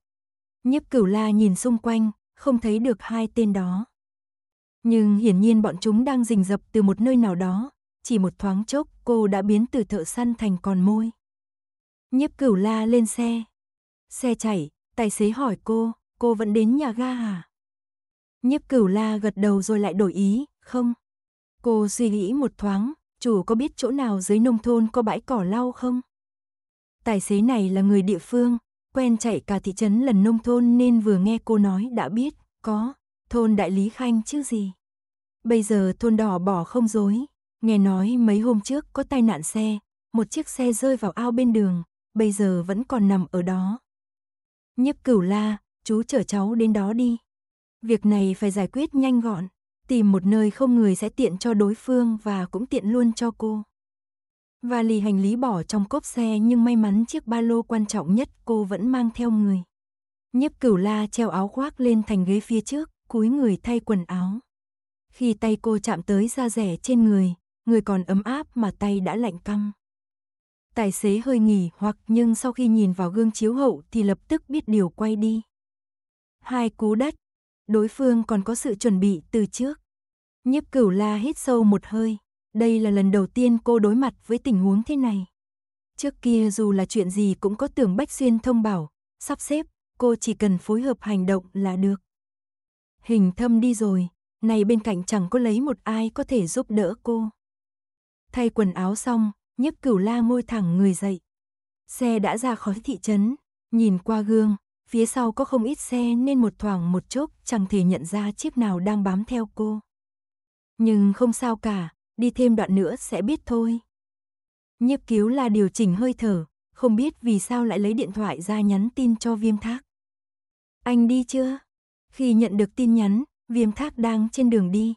Nhiếp cửu la nhìn xung quanh, không thấy được hai tên đó. Nhưng hiển nhiên bọn chúng đang rình rập từ một nơi nào đó, chỉ một thoáng chốc cô đã biến từ thợ săn thành con môi. Nhiếp cửu la lên xe. Xe chảy, tài xế hỏi cô, cô vẫn đến nhà ga à? Nhiếp cửu la gật đầu rồi lại đổi ý, không, Cô suy nghĩ một thoáng, chủ có biết chỗ nào dưới nông thôn có bãi cỏ lau không? Tài xế này là người địa phương, quen chạy cả thị trấn lần nông thôn nên vừa nghe cô nói đã biết, có, thôn Đại Lý Khanh chứ gì. Bây giờ thôn đỏ bỏ không dối, nghe nói mấy hôm trước có tai nạn xe, một chiếc xe rơi vào ao bên đường, bây giờ vẫn còn nằm ở đó. Nhấp cửu la, chú chở cháu đến đó đi. Việc này phải giải quyết nhanh gọn tìm một nơi không người sẽ tiện cho đối phương và cũng tiện luôn cho cô. Và lì hành lý bỏ trong cốp xe nhưng may mắn chiếc ba lô quan trọng nhất cô vẫn mang theo người. Nhiếp cửu la treo áo khoác lên thành ghế phía trước, cúi người thay quần áo. Khi tay cô chạm tới da rẻ trên người, người còn ấm áp mà tay đã lạnh căng. Tài xế hơi nghỉ hoặc nhưng sau khi nhìn vào gương chiếu hậu thì lập tức biết điều quay đi. Hai cú đất đối phương còn có sự chuẩn bị từ trước. Nhiếp cửu la hít sâu một hơi, đây là lần đầu tiên cô đối mặt với tình huống thế này. Trước kia dù là chuyện gì cũng có tưởng Bách Xuyên thông bảo, sắp xếp, cô chỉ cần phối hợp hành động là được. Hình thâm đi rồi, này bên cạnh chẳng có lấy một ai có thể giúp đỡ cô. Thay quần áo xong, nhiếp cửu la môi thẳng người dậy. Xe đã ra khỏi thị trấn, nhìn qua gương, phía sau có không ít xe nên một thoảng một chốc chẳng thể nhận ra chiếc nào đang bám theo cô. Nhưng không sao cả, đi thêm đoạn nữa sẽ biết thôi. Nhiếp cứu là điều chỉnh hơi thở, không biết vì sao lại lấy điện thoại ra nhắn tin cho Viêm Thác. Anh đi chưa? Khi nhận được tin nhắn, Viêm Thác đang trên đường đi.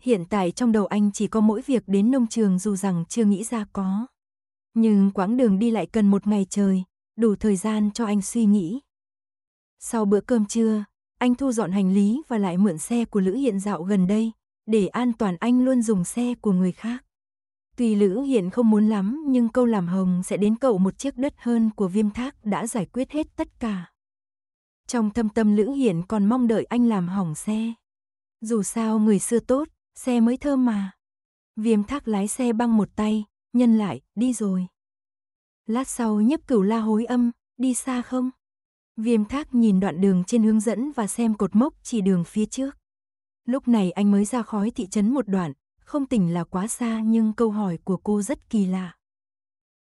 Hiện tại trong đầu anh chỉ có mỗi việc đến nông trường dù rằng chưa nghĩ ra có. Nhưng quãng đường đi lại cần một ngày trời, đủ thời gian cho anh suy nghĩ. Sau bữa cơm trưa, anh thu dọn hành lý và lại mượn xe của Lữ Hiện dạo gần đây, để an toàn anh luôn dùng xe của người khác. Tuy Lữ Hiện không muốn lắm nhưng câu làm hồng sẽ đến cậu một chiếc đất hơn của viêm thác đã giải quyết hết tất cả. Trong thâm tâm Lữ Hiện còn mong đợi anh làm hỏng xe. Dù sao người xưa tốt, xe mới thơm mà. Viêm thác lái xe băng một tay, nhân lại, đi rồi. Lát sau nhấp cửu la hối âm, đi xa không? Viêm thác nhìn đoạn đường trên hướng dẫn và xem cột mốc chỉ đường phía trước. Lúc này anh mới ra khói thị trấn một đoạn, không tỉnh là quá xa nhưng câu hỏi của cô rất kỳ lạ.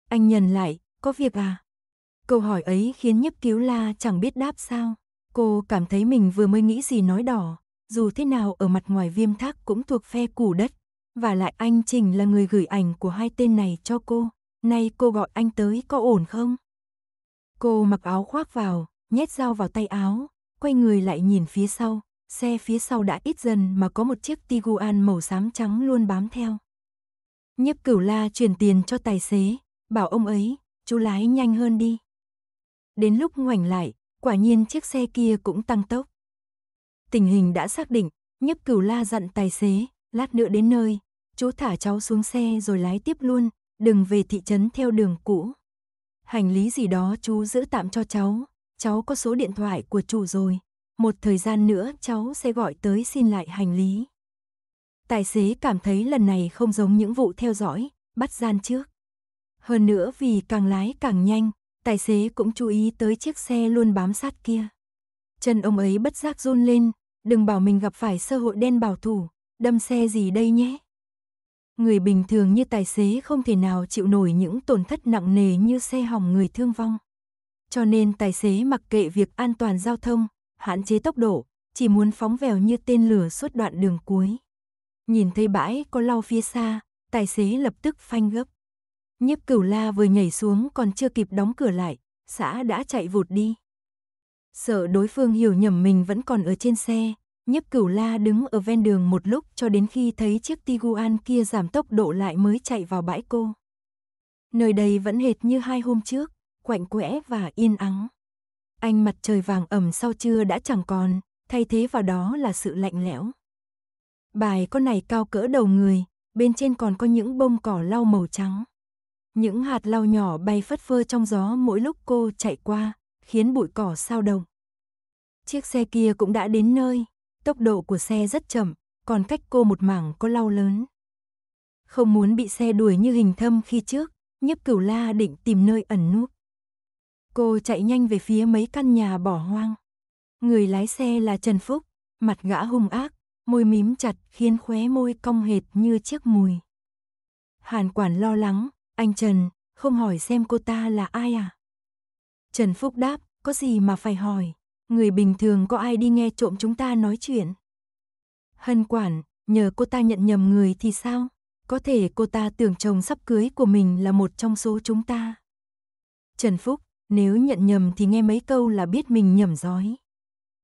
Anh nhận lại, có việc à? Câu hỏi ấy khiến nhấp cứu la chẳng biết đáp sao. Cô cảm thấy mình vừa mới nghĩ gì nói đỏ, dù thế nào ở mặt ngoài viêm thác cũng thuộc phe củ đất. Và lại anh Trình là người gửi ảnh của hai tên này cho cô nay cô gọi anh tới có ổn không? Cô mặc áo khoác vào, nhét dao vào tay áo, quay người lại nhìn phía sau, xe phía sau đã ít dần mà có một chiếc Tiguan màu xám trắng luôn bám theo. Nhiếp cửu la chuyển tiền cho tài xế, bảo ông ấy, chú lái nhanh hơn đi. Đến lúc ngoảnh lại, quả nhiên chiếc xe kia cũng tăng tốc. Tình hình đã xác định, nhấp cửu la dặn tài xế, lát nữa đến nơi, chú thả cháu xuống xe rồi lái tiếp luôn, đừng về thị trấn theo đường cũ. Hành lý gì đó chú giữ tạm cho cháu, cháu có số điện thoại của chủ rồi, một thời gian nữa cháu sẽ gọi tới xin lại hành lý. Tài xế cảm thấy lần này không giống những vụ theo dõi, bắt gian trước. Hơn nữa vì càng lái càng nhanh, tài xế cũng chú ý tới chiếc xe luôn bám sát kia. Chân ông ấy bất giác run lên, đừng bảo mình gặp phải sơ hội đen bảo thủ, đâm xe gì đây nhé người bình thường như tài xế không thể nào chịu nổi những tổn thất nặng nề như xe hỏng người thương vong. Cho nên tài xế mặc kệ việc an toàn giao thông, hạn chế tốc độ, chỉ muốn phóng vèo như tên lửa suốt đoạn đường cuối. Nhìn thấy bãi có lau phía xa, tài xế lập tức phanh gấp. Nhiếp cửu la vừa nhảy xuống còn chưa kịp đóng cửa lại, xã đã chạy vụt đi. Sợ đối phương hiểu nhầm mình vẫn còn ở trên xe, Nhấp cửu la đứng ở ven đường một lúc cho đến khi thấy chiếc Tiguan kia giảm tốc độ lại mới chạy vào bãi cô. Nơi đây vẫn hệt như hai hôm trước, quạnh quẽ và yên ắng. Anh mặt trời vàng ẩm sau trưa đã chẳng còn, thay thế vào đó là sự lạnh lẽo. Bài con này cao cỡ đầu người, bên trên còn có những bông cỏ lau màu trắng. Những hạt lau nhỏ bay phất phơ trong gió mỗi lúc cô chạy qua, khiến bụi cỏ sao động. Chiếc xe kia cũng đã đến nơi, tốc độ của xe rất chậm, còn cách cô một mảng có lau lớn. Không muốn bị xe đuổi như hình thâm khi trước, nhấp cửu la định tìm nơi ẩn núp. Cô chạy nhanh về phía mấy căn nhà bỏ hoang. Người lái xe là Trần Phúc, mặt gã hung ác, môi mím chặt khiến khóe môi cong hệt như chiếc mùi. Hàn quản lo lắng, anh Trần, không hỏi xem cô ta là ai à? Trần Phúc đáp, có gì mà phải hỏi người bình thường có ai đi nghe trộm chúng ta nói chuyện. Hân quản, nhờ cô ta nhận nhầm người thì sao? Có thể cô ta tưởng chồng sắp cưới của mình là một trong số chúng ta. Trần Phúc, nếu nhận nhầm thì nghe mấy câu là biết mình nhầm dói.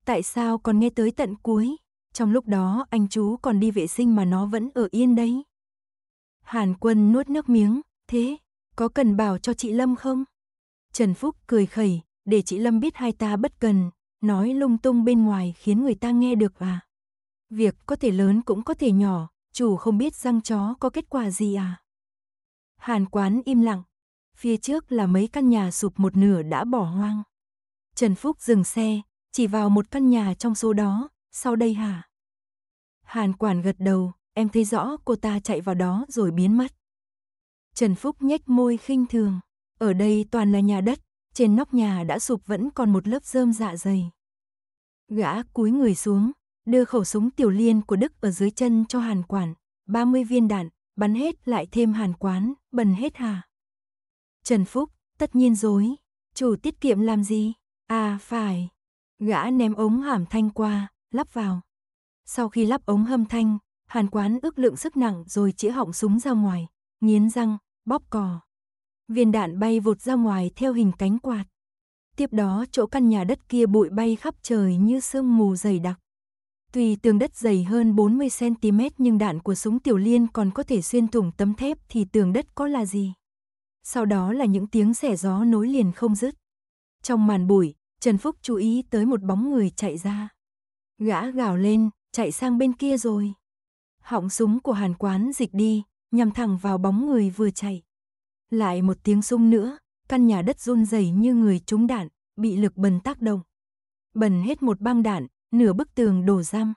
Tại sao còn nghe tới tận cuối? Trong lúc đó anh chú còn đi vệ sinh mà nó vẫn ở yên đấy. Hàn quân nuốt nước miếng, thế, có cần bảo cho chị Lâm không? Trần Phúc cười khẩy, để chị Lâm biết hai ta bất cần, nói lung tung bên ngoài khiến người ta nghe được à? Việc có thể lớn cũng có thể nhỏ, chủ không biết răng chó có kết quả gì à? Hàn quán im lặng, phía trước là mấy căn nhà sụp một nửa đã bỏ hoang. Trần Phúc dừng xe, chỉ vào một căn nhà trong số đó, sau đây hả? Hàn quản gật đầu, em thấy rõ cô ta chạy vào đó rồi biến mất. Trần Phúc nhếch môi khinh thường, ở đây toàn là nhà đất, trên nóc nhà đã sụp vẫn còn một lớp rơm dạ dày. Gã cúi người xuống, đưa khẩu súng tiểu liên của Đức ở dưới chân cho hàn quản, 30 viên đạn, bắn hết lại thêm hàn quán, bần hết hà. Trần Phúc, tất nhiên dối, chủ tiết kiệm làm gì? À phải, gã ném ống hàm thanh qua, lắp vào. Sau khi lắp ống hâm thanh, hàn quán ước lượng sức nặng rồi chĩa họng súng ra ngoài, nghiến răng, bóp cò viên đạn bay vụt ra ngoài theo hình cánh quạt. Tiếp đó chỗ căn nhà đất kia bụi bay khắp trời như sương mù dày đặc. Tuy tường đất dày hơn 40cm nhưng đạn của súng tiểu liên còn có thể xuyên thủng tấm thép thì tường đất có là gì. Sau đó là những tiếng xẻ gió nối liền không dứt. Trong màn bụi, Trần Phúc chú ý tới một bóng người chạy ra. Gã gào lên, chạy sang bên kia rồi. Họng súng của hàn quán dịch đi, nhằm thẳng vào bóng người vừa chạy lại một tiếng sung nữa, căn nhà đất run rẩy như người trúng đạn, bị lực bần tác động. Bần hết một băng đạn, nửa bức tường đổ răm.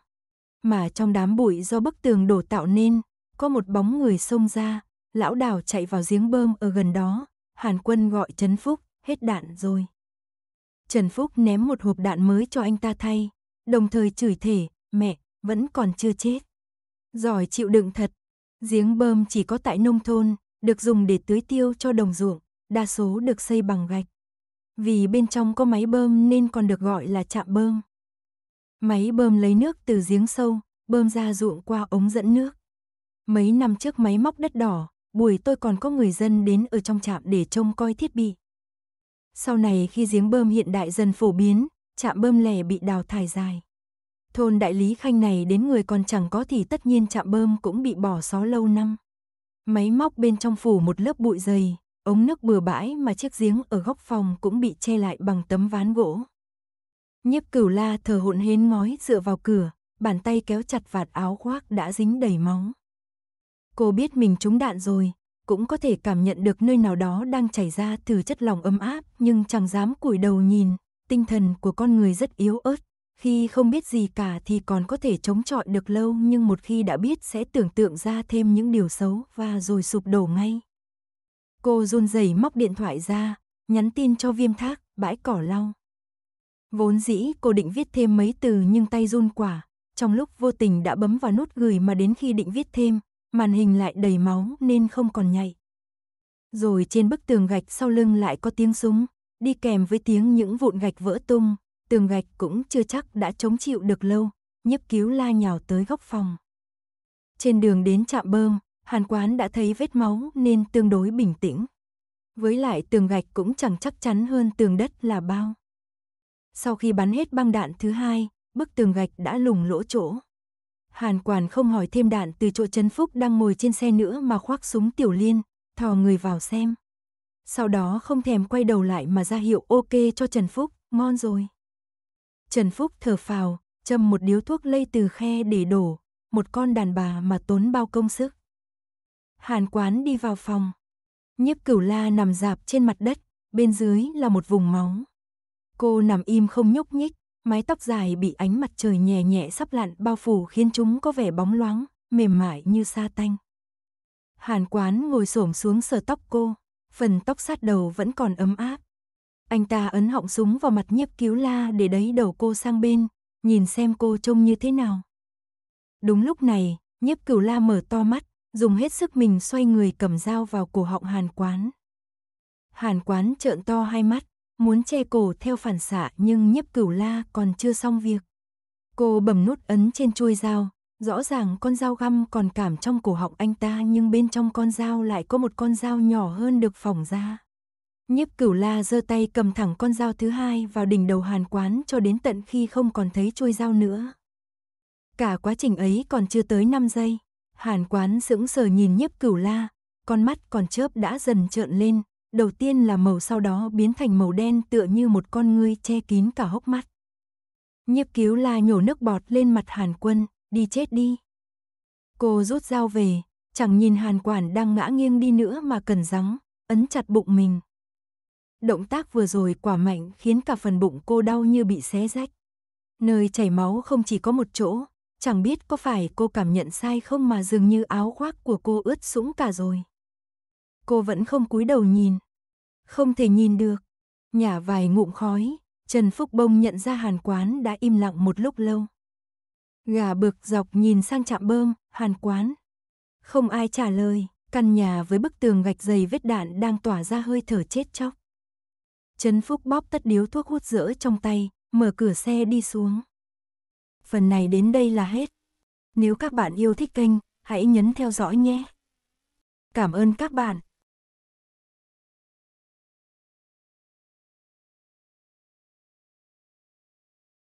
Mà trong đám bụi do bức tường đổ tạo nên, có một bóng người xông ra, lão đào chạy vào giếng bơm ở gần đó, Hàn Quân gọi trần Phúc, hết đạn rồi. Trần Phúc ném một hộp đạn mới cho anh ta thay, đồng thời chửi thể, mẹ, vẫn còn chưa chết. Giỏi chịu đựng thật, giếng bơm chỉ có tại nông thôn, được dùng để tưới tiêu cho đồng ruộng, đa số được xây bằng gạch. Vì bên trong có máy bơm nên còn được gọi là chạm bơm. Máy bơm lấy nước từ giếng sâu, bơm ra ruộng qua ống dẫn nước. Mấy năm trước máy móc đất đỏ, buổi tôi còn có người dân đến ở trong trạm để trông coi thiết bị. Sau này khi giếng bơm hiện đại dần phổ biến, trạm bơm lẻ bị đào thải dài. Thôn đại lý khanh này đến người còn chẳng có thì tất nhiên trạm bơm cũng bị bỏ xó lâu năm. Máy móc bên trong phủ một lớp bụi dày, ống nước bừa bãi mà chiếc giếng ở góc phòng cũng bị che lại bằng tấm ván gỗ. Nhiếp cửu la thở hổn hến ngói dựa vào cửa, bàn tay kéo chặt vạt áo khoác đã dính đầy máu. Cô biết mình trúng đạn rồi, cũng có thể cảm nhận được nơi nào đó đang chảy ra từ chất lỏng ấm áp nhưng chẳng dám cúi đầu nhìn, tinh thần của con người rất yếu ớt, khi không biết gì cả thì còn có thể chống chọi được lâu nhưng một khi đã biết sẽ tưởng tượng ra thêm những điều xấu và rồi sụp đổ ngay. Cô run rẩy móc điện thoại ra, nhắn tin cho viêm thác, bãi cỏ lau. Vốn dĩ cô định viết thêm mấy từ nhưng tay run quả, trong lúc vô tình đã bấm vào nút gửi mà đến khi định viết thêm, màn hình lại đầy máu nên không còn nhảy. Rồi trên bức tường gạch sau lưng lại có tiếng súng, đi kèm với tiếng những vụn gạch vỡ tung, tường gạch cũng chưa chắc đã chống chịu được lâu, nhiếp cứu la nhào tới góc phòng. Trên đường đến trạm bơm, hàn quán đã thấy vết máu nên tương đối bình tĩnh. Với lại tường gạch cũng chẳng chắc chắn hơn tường đất là bao. Sau khi bắn hết băng đạn thứ hai, bức tường gạch đã lùng lỗ chỗ. Hàn quản không hỏi thêm đạn từ chỗ trần Phúc đang ngồi trên xe nữa mà khoác súng tiểu liên, thò người vào xem. Sau đó không thèm quay đầu lại mà ra hiệu ok cho Trần Phúc, ngon rồi. Trần Phúc thở phào, châm một điếu thuốc lây từ khe để đổ, một con đàn bà mà tốn bao công sức. Hàn quán đi vào phòng. Nhiếp cửu la nằm dạp trên mặt đất, bên dưới là một vùng máu. Cô nằm im không nhúc nhích, mái tóc dài bị ánh mặt trời nhẹ nhẹ sắp lặn bao phủ khiến chúng có vẻ bóng loáng, mềm mại như sa tanh. Hàn quán ngồi xổm xuống sờ tóc cô, phần tóc sát đầu vẫn còn ấm áp, anh ta ấn họng súng vào mặt nhiếp cứu la để đấy đầu cô sang bên, nhìn xem cô trông như thế nào. Đúng lúc này, nhiếp cửu la mở to mắt, dùng hết sức mình xoay người cầm dao vào cổ họng hàn quán. Hàn quán trợn to hai mắt, muốn che cổ theo phản xạ nhưng nhiếp cửu la còn chưa xong việc. Cô bầm nút ấn trên chuôi dao, rõ ràng con dao găm còn cảm trong cổ họng anh ta nhưng bên trong con dao lại có một con dao nhỏ hơn được phỏng ra. Nhiếp cửu la giơ tay cầm thẳng con dao thứ hai vào đỉnh đầu hàn quán cho đến tận khi không còn thấy trôi dao nữa. Cả quá trình ấy còn chưa tới 5 giây, hàn quán sững sờ nhìn nhiếp cửu la, con mắt còn chớp đã dần trợn lên, đầu tiên là màu sau đó biến thành màu đen tựa như một con ngươi che kín cả hốc mắt. Nhiếp cứu la nhổ nước bọt lên mặt hàn quân, đi chết đi. Cô rút dao về, chẳng nhìn hàn quản đang ngã nghiêng đi nữa mà cần rắn, ấn chặt bụng mình động tác vừa rồi quả mạnh khiến cả phần bụng cô đau như bị xé rách. Nơi chảy máu không chỉ có một chỗ, chẳng biết có phải cô cảm nhận sai không mà dường như áo khoác của cô ướt sũng cả rồi. Cô vẫn không cúi đầu nhìn. Không thể nhìn được. Nhả vài ngụm khói, Trần Phúc Bông nhận ra Hàn Quán đã im lặng một lúc lâu. Gà bực dọc nhìn sang chạm bơm, Hàn Quán. Không ai trả lời, căn nhà với bức tường gạch dày vết đạn đang tỏa ra hơi thở chết chóc. Trấn Phúc bóp tất điếu thuốc hút giữa trong tay, mở cửa xe đi xuống. Phần này đến đây là hết. Nếu các bạn yêu thích kênh, hãy nhấn theo dõi nhé. Cảm ơn các bạn.